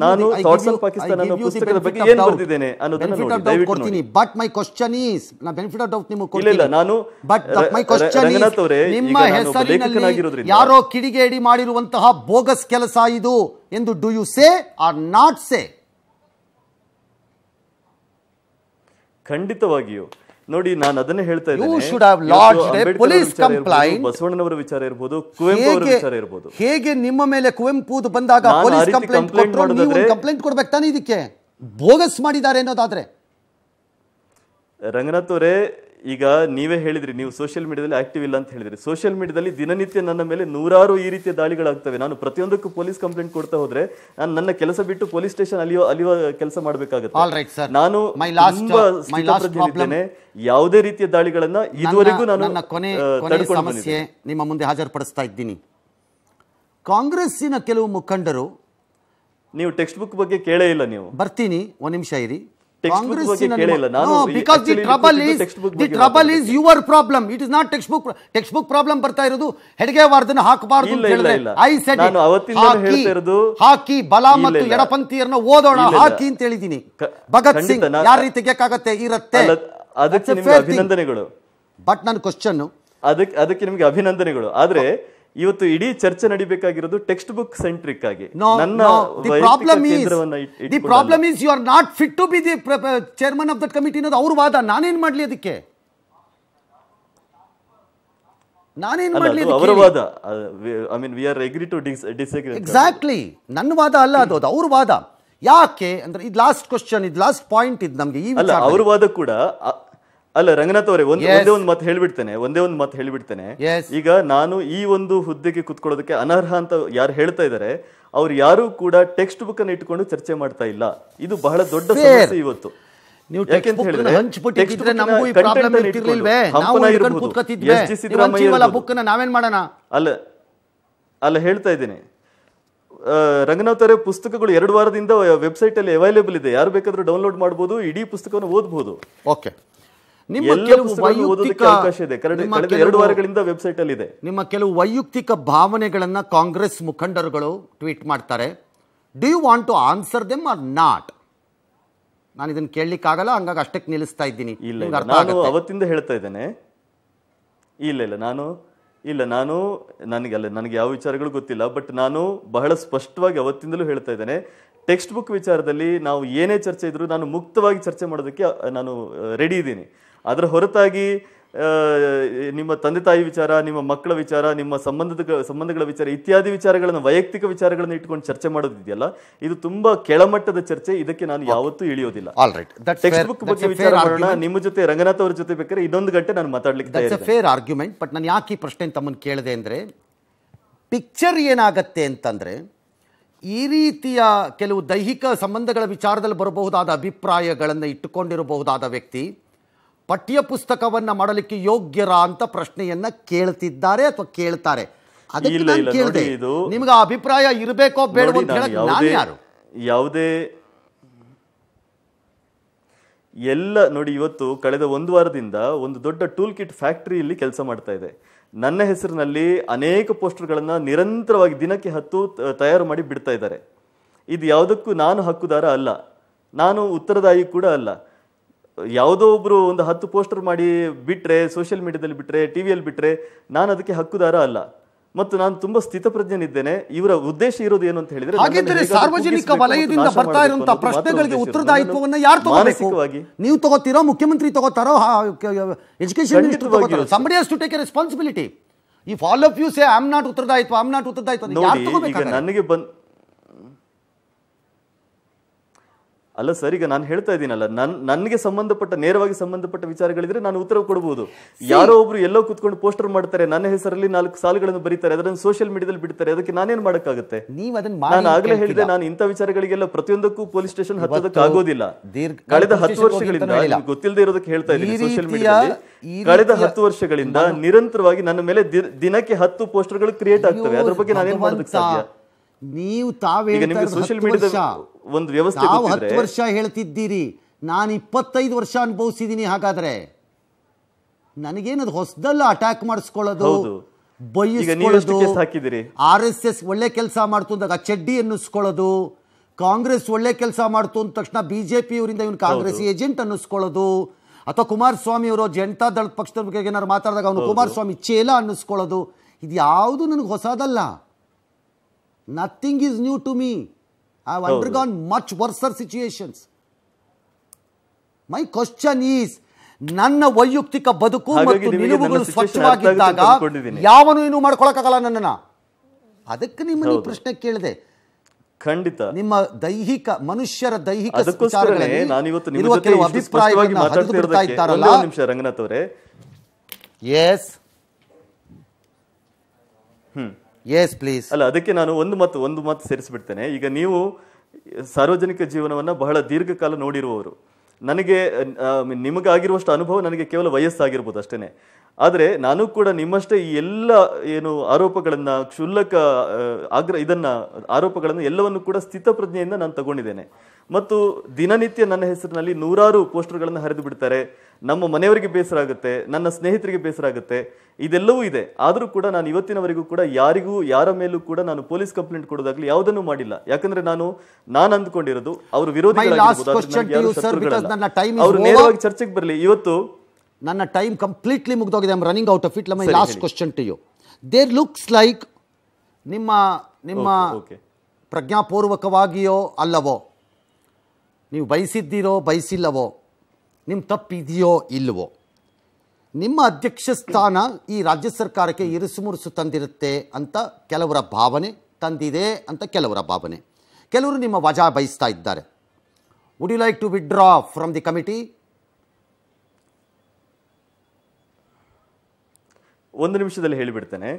ನಾನು ಥಾಟ್ಸ್ ಆನ್ ಪಾಕಿಸ್ತಾನ ಅನ್ನೋ ಪುಸ್ತಕದ ಬಗ್ಗೆ ಏನು ಬರೆದಿದ್ದೇನೆ ಅನ್ನೋದನ್ನ ನೋಡಿ ದಯವಿಟ್ಟು ನೋಡಿ ಬಟ್ ಮೈ ಕ್ವಶ್ಚನ್ ಈಸ್ ನಾ ಬೆನಿಫಿಟ್ ಆಫ್ ಡೌಟ್ ನಿಮಗೆ ಕೊಡ್ತೀನಿ ಇಲ್ಲ ನಾನು ಬಟ್ ಮೈ ಕ್ವಶ್ಚನ್ ಈಸ್ ನಿಮ್ಮ ಹೆಸರಿನಲ್ಲಿ ಯಾರೋ ಕಿಡಿಗೇಡಿ ಮಾಡಿರುವಂತಹ ಬೋಗಸ್ ಕೆಲಸ ಇದು ಎಂದು do you say or not say ಖಂಡಿತವಾಗಿಯೂ ನೋಡಿ ನಾನು ಅದನ್ನೇ ಹೇಳ್ತಾ ಇದ್ದೀನಿ ಬಸವಣ್ಣನವರ ವಿಚಾರ ಇರಬಹುದು ಕುವೆಂಪು ವಿಚಾರ ಇರಬಹುದು ಹೇಗೆ ನಿಮ್ಮ ಮೇಲೆ ಕುವೆಂಪು ಬಂದಾಗ ಪೊಲೀಸ್ ಕಂಪ್ಲೇಂಟ್ ಕಂಪ್ಲೇಂಟ್ ಕೊಡ್ಬೇಕು ತಾನೇ ಇದಕ್ಕೆ ಬೋಗಸ್ ಮಾಡಿದ್ದಾರೆ ಅನ್ನೋದಾದ್ರೆ ರಂಗನಾಥ್ ಅವರೇ ಈಗ ನೀವೇ ಹೇಳಿದ್ರಿ ನೀವು ಸೋಷಿಯಲ್ ಮೀಡಿಯಾದಲ್ಲಿ ಆಕ್ಟಿವ್ ಇಲ್ಲ ಅಂತ ಹೇಳಿದ್ರಿ ಸೋಷಿಯಲ್ ಮೀಡಿಯಾದಲ್ಲಿ ದಿನನಿತ್ಯ ನನ್ನ ಮೇಲೆ ನೂರಾರು ಈ ರೀತಿಯ ದಾಳಿಗಳಾಗ್ತವೆ ನಾನು ಪ್ರತಿಯೊಂದಕ್ಕೂ ಪೊಲೀಸ್ ಕಂಪ್ಲೇಂಟ್ ಕೊಡ್ತಾ ಹೋದ್ರೆ ನಾನು ನನ್ನ ಕೆಲಸ ಬಿಟ್ಟು ಪೊಲೀಸ್ ಸ್ಟೇಷನ್ ಅಲ್ಲಿಯೋ ಅಲ್ಲಿಯ ಕೆಲಸ ಮಾಡಬೇಕಾಗುತ್ತೆ ನಾನು ಯಾವುದೇ ರೀತಿಯ ದಾಳಿಗಳನ್ನ ಇದುವರೆಗೂ ನಾನು ಸಮಸ್ಯೆ ನಿಮ್ಮ ಮುಂದೆ ಹಾಜರುಪಡಿಸ್ತಾ ಇದ್ದೀನಿ ಕಾಂಗ್ರೆಸ್ಸಿನ ಕೆಲವು ಮುಖಂಡರು ನೀವು ಟೆಕ್ಸ್ಟ್ ಬುಕ್ ಬಗ್ಗೆ ಕೇಳೇ ಇಲ್ಲ ನೀವು ಬರ್ತೀನಿ ಒಂದು ನಿಮಿಷ ಇರಿ Congress because the trouble is the trouble is your problem it is not text book text book problem ಬರ್ತಾ ಇರೋದು ಹೆಡ್ಗೆ ವಾರ್ದನ್ನು ಹಾಕಬಾರದು ಐ ಸೆಟ್ ಹಾಕಿ ಬಲ ಮತ್ತು ಎಡಪಂಥೀಯರನ್ನ ಓದೋಣ ಹಾಕಿ ಅಂತ ಹೇಳಿದೀನಿ ಭಗತ್ ಸಿಂಗ್ ಯಾರ ರೀತಿ ತೆಗಿಯಕ್ಕಾಗತ್ತೆ ಇರುತ್ತೆ ಅದಕ್ಕೆ ಅಭಿನಂದನೆಗಳು ಬಟ್ ನನ್ನ ಕ್ವಶನ್ ಅದಕ್ಕೆ ಅದಕ್ಕೆ ನಿಮಗೆ ಅಭಿನಂದನೆಗಳು ಆದ್ರೆ ಇವತ್ತು ಇಡೀ ಚರ್ಚೆ ನಡಿಬೇಕಾಗಿರೋದು ಟೆಕ್ಸ್ಟ್ ಬುಕ್ ಸೆಂಟ್ರಿಕ್ ಆಗಿ ನನ್ನ the problem is you are not fit to be the chairman of the committee ಅನ್ನೋದು ಅವ್ರ ವಾದ ನಾನೇನ್ ಮಾಡ್ಲಿ ಅದಕ್ಕೆ ನಾನೇನ್ ಮಾಡ್ಲಿ ಅವರ ವಾದ I mean we are agree to disagree exactly ನನ್ನ ವಾದ ಅಲ್ಲ ಅದು ಅದು ಅವ್ರ ವಾದ ಯಾಕೆ ಅಂದ್ರೆ ಇದು ಲಾಸ್ಟ್ ಕ್ವಶನ್ ಇದು ಲಾಸ್ಟ್ ಪಾಯಿಂಟ್ ಇದು ನಮಗೆ ಈ ಅವರ ವಾದ ಕೂಡ ಅಲ್ಲ ರಂಗನಾಥ್ ಅವರೇ ಒಂದೇ ಒಂದು ಮಾತು ಹೇಳ್ಬಿಡ್ತೇನೆ ಒಂದೇ ಒಂದು ಮಾತು ಹೇಳ್ಬಿಡ್ತೇನೆ ಈಗ ನಾನು ಈ ಒಂದು ಹುದ್ದೆಗೆ ಕುತ್ಕೊಳ್ಳೋದಕ್ಕೆ ಅನರ್ಹ ಅಂತ ಯಾರು ಹೇಳ್ತಾ ಇದ್ದಾರೆ ಅವ್ರು ಯಾರು ಕೂಡ ಟೆಕ್ಸ್ಟ್ ಬುಕ್ ಅನ್ನು ಇಟ್ಕೊಂಡು ಚರ್ಚೆ ಮಾಡ್ತಾ ಇಲ್ಲ ಇದು ಬಹಳ ದೊಡ್ಡ ಸಮಸ್ಯೆ ಇವತ್ತು ನೀವು ನಾವೇನ್ ಮಾಡೋಣ ಅಲ್ಲ ಅಲ್ಲ ಹೇಳ್ತಾ ಇದ್ದೀನಿ ರಂಗನಾಥ್ ಅವರೇ ಪುಸ್ತಕಗಳು ಎರಡು ವಾರದಿಂದ ವೆಬ್ಸೈಟ್ ಅಲ್ಲಿ ಅವೈಲೇಬಲ್ ಇದೆ ಯಾರು ಬೇಕಾದ್ರೂ ಡೌನ್ಲೋಡ್ ಮಾಡಬಹುದು ಇಡೀ ಪುಸ್ತಕವನ್ನು ಓದಬಹುದು ಓಕೆ ನಿಮ್ಮ ಕೆಲವು ವೈಯಕ್ತಿಕ ಅವಕಾಶ ಇದೆ ಎರಡು ವಾರಗಳಿಂದ ವೆಬ್ಸೈಟ್ ಅಲ್ಲಿ ಇದೆ ನಿಮ್ಮ ಕೆಲವು ವೈಯಕ್ತಿಕ ಭಾವನೆಗಳನ್ನ ಕಾಂಗ್ರೆಸ್ ಮುಖಂಡರುಗಳು ಟ್ವೀಟ್ ಮಾಡ್ತಾರೆ do you want to answer them or not ನಾನು ಇದನ್ನ ಕೇಳಲಿಕ್ಕಾಗಲ್ಲ ಹಂಗಾಗಿ ಅಷ್ಟಕ್ಕೆ ನಿಲ್ಲಿಸ್ತಾ ಇದ್ದೀನಿ ಇಲ್ಲ ನಾನು ಅವತ್ತಿಂದ ಹೇಳ್ತಾ ಇದ್ದೇನೆ ಇಲ್ಲ ಇಲ್ಲ ನಾನು ಇಲ್ಲ ನಾನು ನನಗೆ ಅಲ್ಲ ನನಗೆ ಯಾವ ವಿಚಾರಗಳು ಗೊತ್ತಿಲ್ಲ ಬಟ್ ನಾನು ಬಹಳ ಸ್ಪಷ್ಟವಾಗಿ ಅವತ್ತಿಂದಲೂ ಹೇಳ್ತಾ ಇದ್ದೇನೆ ಟೆಕ್ಸ್ಟ್ ಬುಕ್ ವಿಚಾರದಲ್ಲಿ ನಾವು ಏನೇ ಚರ್ಚೆ ಇದ್ರೂ ನಾನು ಮುಕ್ತವಾಗಿ ಚರ್ಚೆ ಮಾಡೋದಕ್ಕೆ ನಾನು ರೆಡಿ ಇದ್ದೀನಿ ಅದರ ಹೊರತಾಗಿ ನಿಮ್ಮ ತಂದೆ ತಾಯಿ ವಿಚಾರ ನಿಮ್ಮ ಮಕ್ಕಳ ವಿಚಾರ ನಿಮ್ಮ ಸಂಬಂಧದ ಸಂಬಂಧಗಳ ವಿಚಾರ ಇತ್ಯಾದಿ ವಿಚಾರಗಳನ್ನು ವೈಯಕ್ತಿಕ ವಿಚಾರಗಳನ್ನು ಇಟ್ಕೊಂಡು ಚರ್ಚೆ ಮಾಡೋದಿದೆಯಲ್ಲ ಇದು ತುಂಬಾ ಕೆಳಮಟ್ಟದ ಚರ್ಚೆ ಇದಕ್ಕೆ ನಾನು ಯಾವತ್ತೂ ಇಳಿಯೋದಿಲ್ಲ ಟೆಕ್ಸ್ಟ್ ಬುಕ್ ಬಗ್ಗೆ ನಿಮ್ಮ ಜೊತೆ ರಂಗನಾಥ್ ಅವರ ಜೊತೆ ಬೇಕಾದ್ರೆ ಇನ್ನೊಂದು ಗಂಟೆ ನಾನು ಮಾತಾಡ್ಲಿಕ್ಕೆ ಫೇರ್ ಆರ್ಗ್ಯುಮೆಂಟ್ ಬಟ್ ನಾನು ಯಾಕೆ ಈ ಪ್ರಶ್ನೆ ತಮ್ಮನ್ನು ಕೇಳಿದೆ ಅಂದರೆ ಪಿಕ್ಚರ್ ಏನಾಗತ್ತೆ ಅಂತಂದರೆ ಈ ರೀತಿಯ ಕೆಲವು ದೈಹಿಕ ಸಂಬಂಧಗಳ ವಿಚಾರದಲ್ಲಿ ಬರಬಹುದಾದ ಅಭಿಪ್ರಾಯಗಳನ್ನು ಇಟ್ಟುಕೊಂಡಿರಬಹುದಾದ ವ್ಯಕ್ತಿ ಪಠ್ಯ ಪುಸ್ತಕವನ್ನ ಮಾಡಲಿಕ್ಕೆ ಯೋಗ್ಯರ ಅಂತ ಪ್ರಶ್ನೆಯನ್ನ ಕೇಳ್ತಿದ್ದಾರೆ ಅಥವಾ ಕೇಳ್ತಾರೆ ನಿಮ್ಗೆ ಅಭಿಪ್ರಾಯ ಇರಬೇಕೋ ಬೇಡ ಯಾರು ಯಾವುದೇ ಎಲ್ಲ ನೋಡಿ ಇವತ್ತು ಕಳೆದ ಒಂದು ವಾರದಿಂದ ಒಂದು ದೊಡ್ಡ ಟೂಲ್ ಕಿಟ್ ಫ್ಯಾಕ್ಟರಿಯಲ್ಲಿ ಕೆಲಸ ಮಾಡ್ತಾ ಇದೆ ನನ್ನ ಹೆಸರಿನಲ್ಲಿ ಅನೇಕ ಪೋಸ್ಟರ್ ಗಳನ್ನ ನಿರಂತರವಾಗಿ ದಿನಕ್ಕೆ ಹತ್ತು ತಯಾರು ಮಾಡಿ ಬಿಡ್ತಾ ಇದ್ದಾರೆ ಇದು ಯಾವುದಕ್ಕೂ ನಾನು ಹಕ್ಕುದಾರ ಅಲ್ಲ ನಾನು ಉತ್ತರದಾಯಿ ಕೂಡ ಅಲ್ಲ ಯಾವುದೋ ಒಬ್ಬರು ಒಂದು ಹತ್ತು ಪೋಸ್ಟರ್ ಮಾಡಿ ಬಿಟ್ರೆ ಸೋಷಿಯಲ್ ಮೀಡಿಯಾದಲ್ಲಿ ಬಿಟ್ರೆ ಟಿ ವಿಯಲ್ಲಿ ಬಿಟ್ರೆ ನಾನು ಅದಕ್ಕೆ ಹಕ್ಕುದಾರ ಅಲ್ಲ ಮತ್ತು ನಾನು ತುಂಬಾ ಸ್ಥಿತಪ್ರಜ್ಞನಿದ್ದೇನೆ ಇವರ ಉದ್ದೇಶ ಇರೋದು ಏನು ಅಂತ ಹೇಳಿದ್ರೆ ಹಾಗಿದ್ರೆ ಸಾರ್ವಜನಿಕ ವಲಯದಿಂದ ಬರ್ತಾ ಇರುವಂತಹ ಪ್ರಶ್ನೆಗಳಿಗೆ ಉತ್ತರದಾಯಿತ್ವವನ್ನು ಯಾರು ತಗೋಬೇಕು ನೀವು ತಗೋತೀರೋ ಮುಖ್ಯಮಂತ್ರಿ ತಗೋತಾರೋ education somebody to take responsibility if all of you say I am not ಉತ್ತರದಾಯಿತ್ವ ಐ ಆಮ್ ನಾಟ್ ಉತ್ತರದಾಯಿತ್ವ ನನಗೆ ಬಂದ್ ಅಲ್ಲ ಸರ್ ಈಗ ನಾನು ಹೇಳ್ತಾ ಇದ್ದೀನಲ್ಲ ನನ್ ನನಗೆ ಸಂಬಂಧಪಟ್ಟ ನೇರವಾಗಿ ಸಂಬಂಧಪಟ್ಟ ವಿಚಾರಗಳಿದ್ರೆ ನಾನು ಉತ್ತರ ಕೊಡಬಹುದು ಯಾರೋ ಒಬ್ರು ಎಲ್ಲೋ ಕುತ್ಕೊಂಡು ಪೋಸ್ಟರ್ ಮಾಡ್ತಾರೆ ನನ್ನ ಹೆಸರಲ್ಲಿ ನಾಲ್ಕು ಸಾಲುಗಳನ್ನು ಬರೀತಾರೆ ಅದನ್ನು ಸೋಷಿಯಲ್ ಮೀಡಿಯಾದಲ್ಲಿ ಬಿಡ್ತಾರೆ ಅದಕ್ಕೆ ನಾನೇನ್ ಮಾಡಕ್ಕಾಗುತ್ತೆ ನೀವು ಅದನ್ನ ನಾನು ಆಗ್ಲೇ ಹೇಳಿದೆ ನಾನು ಇಂಥ ವಿಚಾರಗಳಿಗೆಲ್ಲ ಪ್ರತಿಯೊಂದಕ್ಕೂ ಪೊಲೀಸ್ ಸ್ಟೇಷನ್ ಹತ್ತೋದಕ್ಕೆ ಆಗೋದಿಲ್ಲ ಕಳೆದ ಹತ್ತು ವರ್ಷಗಳಿಂದ ಗೊತ್ತಿಲ್ಲದೆ ಇರೋದಕ್ಕೆ ಹೇಳ್ತಾ ಇದ್ದೀನಿ ಸೋಷಿಯಲ್ ಮೀಡಿಯಾದಲ್ಲಿ ಕಳೆದ ಹತ್ತು ವರ್ಷಗಳಿಂದ ನಿರಂತರವಾಗಿ ನನ್ನ ಮೇಲೆ ದಿನಕ್ಕೆ ಹತ್ತು ಪೋಸ್ಟರ್ಗಳು ಕ್ರಿಯೇಟ್ ಆಗ್ತವೆ ಅದ್ರ ಬಗ್ಗೆ ನಾನೇನ್ ಮಾಡೋದಕ್ಕೆ ಸಾಧ್ಯ ನೀವು ತಾವೇ ಸೋಷಿಯಲ್ ಮೀಡಿಯಾದ ಒಂದು ವ್ಯವಸ್ಥೆ ನಾವು ಹತ್ತು ವರ್ಷ ಹೇಳ್ತಿದ್ದೀರಿ ನಾನು ಇಪ್ಪತ್ತೈದು ವರ್ಷ ಅನುಭವಿಸಿದ್ದೀನಿ ಹಾಗಾದ್ರೆ ನನಗೇನದು ಹೊಸದಲ್ಲ ಅಟ್ಯಾಕ್ ಮಾಡಿಸ್ಕೊಳ್ಳೋದು ಬಯಸ್ಕೊಳ್ಳೋದು ಆರ್ ಎಸ್ ಎಸ್ ಒಳ್ಳೆ ಕೆಲಸ ಮಾಡ್ತು ಅಂದಾಗ ಚಡ್ಡಿ ಅನ್ನಿಸ್ಕೊಳ್ಳೋದು ಕಾಂಗ್ರೆಸ್ ಒಳ್ಳೆ ಕೆಲಸ ಮಾಡ್ತು ಅಂದ ತಕ್ಷಣ ಬಿ ಜೆ ಪಿಯವರಿಂದ ಇವನು ಕಾಂಗ್ರೆಸ್ ಏಜೆಂಟ್ ಅನ್ನಿಸ್ಕೊಳ್ಳೋದು ಅಥವಾ ಕುಮಾರಸ್ವಾಮಿ ಅವರು ಜನತಾ ದಳ ಪಕ್ಷದ ಬಗ್ಗೆ ಏನಾದ್ರು ಮಾತಾಡಿದಾಗ ಅವನು ಕುಮಾರಸ್ವಾಮಿ ಚೇಲ ಅನ್ನಿಸ್ಕೊಳ್ಳೋದು ಇದು ಯಾವುದು ನನಗೆ ಹೊಸದಲ್ಲ nothing is new to me I have undergone much worser situations. My question is ನನ್ನ ವೈಯಕ್ತಿಕ ಬದುಕು ಮತ್ತು ನಿಲುವುಗಳು ಸ್ವಚ್ಛವಾಗಿದ್ದಾಗ ಯಾವನು ಏನು ಮಾಡ್ಕೊಳಕ್ಕಾಗಲ್ಲ ನನ್ನನ್ನ ಅದಕ್ಕೆ ನಿಮ್ಮನ್ನು ಪ್ರಶ್ನೆ ಕೇಳಿದೆ ಖಂಡಿತ ನಿಮ್ಮ ದೈಹಿಕ ಮನುಷ್ಯರ ದೈಹಿಕ ನಿಮಿಷ ರಂಗನಾಥ್ ಅವರೇ ಎಸ್ ಹ್ಮ್ ಎಸ್ ಪ್ಲೀಸ್ ಅಲ್ಲ ಅದಕ್ಕೆ ನಾನು ಒಂದು ಮತ್ತು ಒಂದು ಮಾತು ಸೇರಿಸಿಬಿಡ್ತೇನೆ ಈಗ ನೀವು ಸಾರ್ವಜನಿಕ ಜೀವನವನ್ನು ಬಹಳ ದೀರ್ಘಕಾಲ ನೋಡಿರುವವರು ನನಗೆ ನಿಮಗಾಗಿರುವಷ್ಟು ಅನುಭವ ನನಗೆ ಕೇವಲ ವಯಸ್ಸಾಗಿರ್ಬೋದು ಅಷ್ಟೇ ಆದರೆ ನಾನು ಕೂಡ ನಿಮ್ಮಷ್ಟೇ ಈ ಎಲ್ಲ ಏನು ಆರೋಪಗಳನ್ನು ಕ್ಷುಲ್ಲಕ ಆಗ್ರ ಇದನ್ನು ಆರೋಪಗಳನ್ನು ಎಲ್ಲವನ್ನು ಕೂಡ ಸ್ಥಿತಪ್ರಜ್ಞೆಯಿಂದ ನಾನು ತಗೊಂಡಿದ್ದೇನೆ ಮತ್ತು ದಿನನಿತ್ಯ ನನ್ನ ಹೆಸರಿನಲ್ಲಿ ನೂರಾರು ಪೋಸ್ಟರ್ಗಳನ್ನು ಹರಿದು ಬಿಡ್ತಾರೆ ನಮ್ಮ ಮನೆಯವರಿಗೆ ಬೇಸರ ಆಗುತ್ತೆ ನನ್ನ ಸ್ನೇಹಿತರಿಗೆ ಬೇಸರ ಆಗುತ್ತೆ ಇದೆಲ್ಲವೂ ಇದೆ ಆದರೂ ಕೂಡ ನಾನು ಇವತ್ತಿನವರೆಗೂ ಕೂಡ ಯಾರಿಗೂ ಯಾರ ಮೇಲೂ ಕೂಡ ನಾನು ಪೊಲೀಸ್ ಕಂಪ್ಲೇಂಟ್ ಕೊಡೋದಾಗ್ಲಿ ಯಾವುದನ್ನು ಮಾಡಿಲ್ಲ ಯಾಕಂದ್ರೆ ನಾನು ನಾನು ಅಂದ್ಕೊಂಡಿರೋದು ಅವರು ವಿರೋಧಿಗಳಾಗಿರ್ಬೋದು ನೇರವಾಗಿ ಚರ್ಚೆಗೆ ಬರಲಿ ಇವತ್ತು ನನ್ನ ಟೈಮ್ ಕಂಪ್ಲೀಟ್ಲಿ ಮುಗ್ದೋಗಿದೆ I running out of it my last question to you there looks like ನಿಮ್ಮ ನಿಮ್ಮ ಪ್ರಜ್ಞಾಪೂರ್ವಕವಾಗಿಯೋ ಅಲ್ಲವೋ ನೀವು ಬಯಸಿದ್ದೀರೋ ಬಯಸಿಲ್ಲವೋ ನಿಮ್ಮ ತಪ್ಪಿದೆಯೋ ಇಲ್ಲವೋ ನಿಮ್ಮ ಅಧ್ಯಕ್ಷ ಸ್ಥಾನ ಈ ರಾಜ್ಯ ಸರ್ಕಾರಕ್ಕೆ ಇರಿಸುಮುರುಸು ತಂದಿರುತ್ತೆ ಅಂತ ಕೆಲವರ ಭಾವನೆ ತಂದಿದೆ ಅಂತ ಕೆಲವರ ಭಾವನೆ ಕೆಲವರು ನಿಮ್ಮ ವಜಾ ಬಯಸ್ತಾ ಇದ್ದಾರೆ would you like to withdraw from the committee ಒಂದು ನಿಮಿಷದಲ್ಲಿ ಹೇಳಿಬಿಡ್ತೇನೆ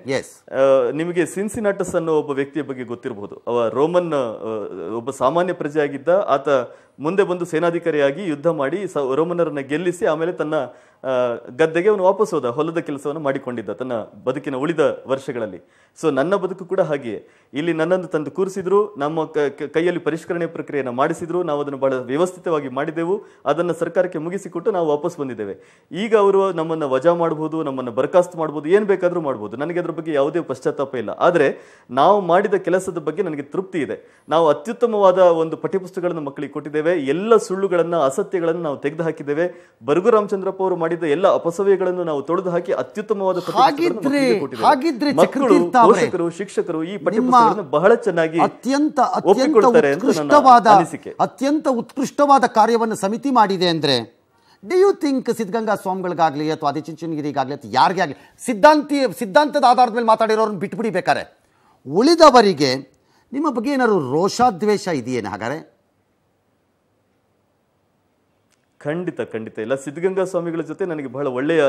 ನಿಮಗೆ ಸಿನ್ಸಿನಾಟಸ್ ಅನ್ನೋ ಒಬ್ಬ ವ್ಯಕ್ತಿಯ ಬಗ್ಗೆ ಗೊತ್ತಿರಬಹುದು ಅವ ರೋಮನ್ ಒಬ್ಬ ಸಾಮಾನ್ಯ ಪ್ರಜೆಯಾಗಿದ್ದ ಆತ ಮುಂದೆ ಬಂದು ಸೇನಾಧಿಕಾರಿಯಾಗಿ ಯುದ್ಧ ಮಾಡಿ ರೋಮನರನ್ನು ಗೆಲ್ಲಿಸಿ ಆಮೇಲೆ ತನ್ನ ಗದ್ದೆಗೆ ಅವನು ವಾಪಸ್ ಹೋದ ಹೊಲದ ಕೆಲಸವನ್ನು ಮಾಡಿಕೊಂಡಿದ್ದ ತನ್ನ ಬದುಕಿನ ಉಳಿದ ವರ್ಷಗಳಲ್ಲಿ ಸೊ ನನ್ನ ಬದುಕು ಕೂಡ ಹಾಗೆಯೇ ಇಲ್ಲಿ ನನ್ನನ್ನು ತಂದು ಕೂರಿಸಿದ್ರು ನಮ್ಮ ಕೈಯಲ್ಲಿ ಪರಿಷ್ಕರಣೆ ಪ್ರಕ್ರಿಯೆಯನ್ನು ಮಾಡಿಸಿದ್ರು ನಾವು ಅದನ್ನು ಬಹಳ ವ್ಯವಸ್ಥಿತವಾಗಿ ಮಾಡಿದೆವು ಅದನ್ನು ಸರ್ಕಾರಕ್ಕೆ ಮುಗಿಸಿಕೊಟ್ಟು ನಾವು ವಾಪಸ್ ಬಂದಿದ್ದೇವೆ ಈಗ ಅವರು ನಮ್ಮನ್ನು ವಜಾ ಮಾಡಬಹುದು ನಮ್ಮನ್ನು ಬರಖಾಸ್ತು ಮಾಡಬಹುದು ಏನು ಬೇಕಾದರೂ ಮಾಡಬಹುದು ನನಗೆ ಅದರ ಬಗ್ಗೆ ಯಾವುದೇ ಪಶ್ಚಾತ್ತಾಪ ಇಲ್ಲ ಆದರೆ ನಾವು ಮಾಡಿದ ಕೆಲಸದ ಬಗ್ಗೆ ನನಗೆ ತೃಪ್ತಿ ಇದೆ ನಾವು ಅತ್ಯುತ್ತಮವಾದ ಒಂದು ಪಠ್ಯಪುಸ್ತಕಗಳನ್ನು ಮಕ್ಕಳಿಗೆ ಕೊಟ್ಟಿದ್ದೇವೆ ಎಲ್ಲ ಸುಳ್ಳುಗಳನ್ನು ಅಸತ್ಯಗಳನ್ನು ನಾವು ತೆಗೆದುಹಾಕಿದ್ದೇವೆ ಹಾಕಿದ್ದೇವೆ ಬರಗು ರಾಮಚಂದ್ರಪ್ಪ ಅವರು ಮಾಡಿ ಮಾಡಿದ ಎಲ್ಲ ಅಪಸವ್ಯಗಳನ್ನು ನಾವು ತೊಳೆದು ಹಾಕಿ ಅತ್ಯುತ್ತಮವಾದ ಹಾಗಿದ್ರೆ ಪೋಷಕರು ಶಿಕ್ಷಕರು ಈ ಪಠ್ಯಪುಸ್ತಕಗಳನ್ನು ಬಹಳ ಚೆನ್ನಾಗಿ ಅತ್ಯಂತ ಅತ್ಯಂತ ಉತ್ಕೃಷ್ಟವಾದ ಅತ್ಯಂತ ಉತ್ಕೃಷ್ಟವಾದ ಕಾರ್ಯವನ್ನು ಸಮಿತಿ ಮಾಡಿದೆ ಅಂದ್ರೆ ಡಿ ಯು ಥಿಂಕ್ ಸಿದ್ಧಗಂಗಾ ಸ್ವಾಮಿಗಳಿಗಾಗಲಿ ಅಥವಾ ಆದಿಚುಂಚನಗಿರಿಗಾಗಲಿ ಅಥವಾ ಯಾರಿಗೆ ಆಗಲಿ ಸಿದ್ಧಾಂತಿ ಸಿದ್ಧಾಂತದ ಆಧಾರದ ಮೇಲೆ ಮಾತಾಡಿರೋರನ್ನ ಬಿಟ್ಬಿಡಿಬೇಕಾರೆ ಉಳಿದವರಿಗೆ ನಿಮ್ಮ ಬಗ್ಗೆ ಏನಾದ್ರು ರೋಷಾದ್ವೇಷ ಇದೆಯೇನು ಹಾಗಾದರೆ ಖಂಡಿತ ಖಂಡಿತ ಇಲ್ಲ ಸಿದ್ಧಗಂಗಾ ಸ್ವಾಮಿಗಳ ಜೊತೆ ನನಗೆ ಬಹಳ ಒಳ್ಳೆಯ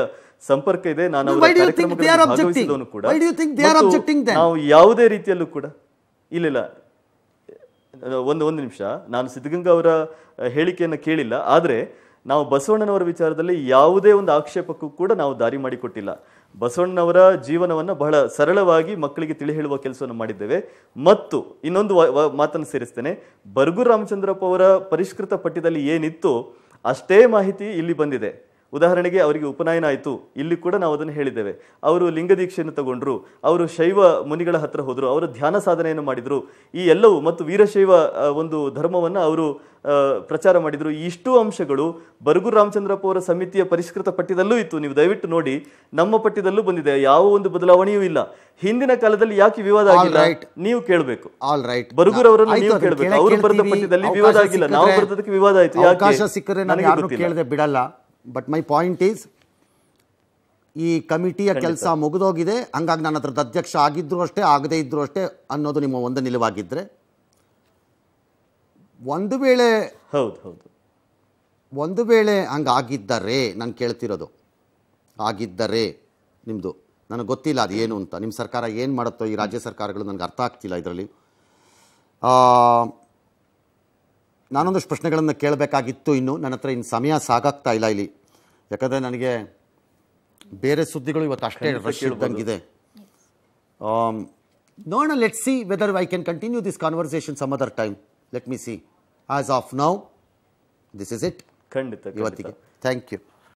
ಸಂಪರ್ಕ ಇದೆ ನಾನು ಕೂಡ ನಾವು ಯಾವುದೇ ರೀತಿಯಲ್ಲೂ ಕೂಡ ಇಲ್ಲ ಒಂದು ಒಂದು ನಿಮಿಷ ನಾನು ಸಿದ್ಧಗಂಗಾ ಅವರ ಹೇಳಿಕೆಯನ್ನು ಕೇಳಿಲ್ಲ ಆದರೆ ನಾವು ಬಸವಣ್ಣನವರ ವಿಚಾರದಲ್ಲಿ ಯಾವುದೇ ಒಂದು ಆಕ್ಷೇಪಕ್ಕೂ ಕೂಡ ನಾವು ದಾರಿ ಮಾಡಿಕೊಟ್ಟಿಲ್ಲ ಬಸವಣ್ಣನವರ ಜೀವನವನ್ನು ಬಹಳ ಸರಳವಾಗಿ ಮಕ್ಕಳಿಗೆ ತಿಳಿ ಹೇಳುವ ಕೆಲಸವನ್ನು ಮಾಡಿದ್ದೇವೆ ಮತ್ತು ಇನ್ನೊಂದು ಮಾತನ್ನು ಸೇರಿಸ್ತೇನೆ ಬರ್ಗು ರಾಮಚಂದ್ರಪ್ಪ ಅವರ ಪರಿಷ್ಕೃತ ಪಠ್ಯದಲ್ಲಿ ಏನಿತ್ತು ಅಷ್ಟೇ ಮಾಹಿತಿ ಇಲ್ಲಿ ಬಂದಿದೆ ಉದಾಹರಣೆಗೆ ಅವರಿಗೆ ಉಪನಯನ ಆಯಿತು ಇಲ್ಲಿ ಕೂಡ ನಾವು ಅದನ್ನು ಹೇಳಿದ್ದೇವೆ ಅವರು ಲಿಂಗದೀಕ್ಷೆಯನ್ನು ತಗೊಂಡ್ರು ಅವರು ಶೈವ ಮುನಿಗಳ ಹತ್ರ ಹೋದರು ಅವರು ಧ್ಯಾನ ಸಾಧನೆಯನ್ನು ಮಾಡಿದರು ಈ ಎಲ್ಲವೂ ಮತ್ತು ವೀರಶೈವ ಒಂದು ಧರ್ಮವನ್ನು ಅವರು ಪ್ರಚಾರ ಮಾಡಿದರು ಇಷ್ಟು ಅಂಶಗಳು ಬರಗೂರು ರಾಮಚಂದ್ರಪ್ಪ ಅವರ ಸಮಿತಿಯ ಪರಿಷ್ಕೃತ ಪಠ್ಯದಲ್ಲೂ ಇತ್ತು ನೀವು ದಯವಿಟ್ಟು ನೋಡಿ ನಮ್ಮ ಪಠ್ಯದಲ್ಲೂ ಬಂದಿದೆ ಯಾವ ಒಂದು ಬದಲಾವಣೆಯೂ ಇಲ್ಲ ಹಿಂದಿನ ಕಾಲದಲ್ಲಿ ಯಾಕೆ ವಿವಾದ ಆಗಿಲ್ಲ ನೀವು ಕೇಳಬೇಕು ಬರಗೂರು ಅವರನ್ನು ನೀವು ಕೇಳಬೇಕು ಅವರು ಬರೆದ ಪಠ್ಯದಲ್ಲಿ ವಿವಾದ ಆಗಿಲ್ಲ ನಾವು ಬರೆದಕ್ಕೆ ವಿವಾದ ಆಯ್ತು ಯಾಕೆ ಸಿಕ್ಕರೆ ಬಿಡಲ್ಲ ಬಟ್ ಮೈ ಪಾಯಿಂಟ್ ಈಸ್ ಈ ಕಮಿಟಿಯ ಕೆಲಸ ಮುಗಿದೋಗಿದೆ ಹಂಗಾಗಿ ನಾನು ಹತ್ರದ ಅಧ್ಯಕ್ಷ ಆಗಿದ್ದರೂ ಅಷ್ಟೇ ಆಗದೇ ಇದ್ದರೂ ಅಷ್ಟೇ ಅನ್ನೋದು ನಿಮ್ಮ ಒಂದು ನಿಲುವಾಗಿದ್ದರೆ ಒಂದು ವೇಳೆ ಹೌದು ಹೌದು ಒಂದು ವೇಳೆ ಹಂಗೆ ನಾನು ಕೇಳ್ತಿರೋದು ಆಗಿದ್ದರೆ ನಿಮ್ಮದು ನನಗೆ ಗೊತ್ತಿಲ್ಲ ಅದು ಏನು ಅಂತ ನಿಮ್ಮ ಸರ್ಕಾರ ಏನು ಮಾಡುತ್ತೋ ಈ ರಾಜ್ಯ ಸರ್ಕಾರಗಳು ನನಗೆ ಅರ್ಥ ಆಗ್ತಿಲ್ಲ ಇದರಲ್ಲಿ ನಾನೊಂದಷ್ಟು ಪ್ರಶ್ನೆಗಳನ್ನು ಕೇಳಬೇಕಾಗಿತ್ತು ಇನ್ನು ನನ್ನ ಹತ್ರ ಇನ್ನು ಸಮಯ ಸಾಕಾಗ್ತಾ ಇಲ್ಲ ಇಲ್ಲಿ ಯಾಕಂದರೆ ನನಗೆ ಬೇರೆ ಸುದ್ದಿಗಳು ಇವತ್ತು ಅಷ್ಟೇ ರಶ್ ಇದ್ದಂಗಿದೆ ನೋಡ let see whether I can continue this conversation some other time let me see as of now this is it ಖಂಡಿತ ಇವತ್ತಿಗೆ ಥ್ಯಾಂಕ್ ಯು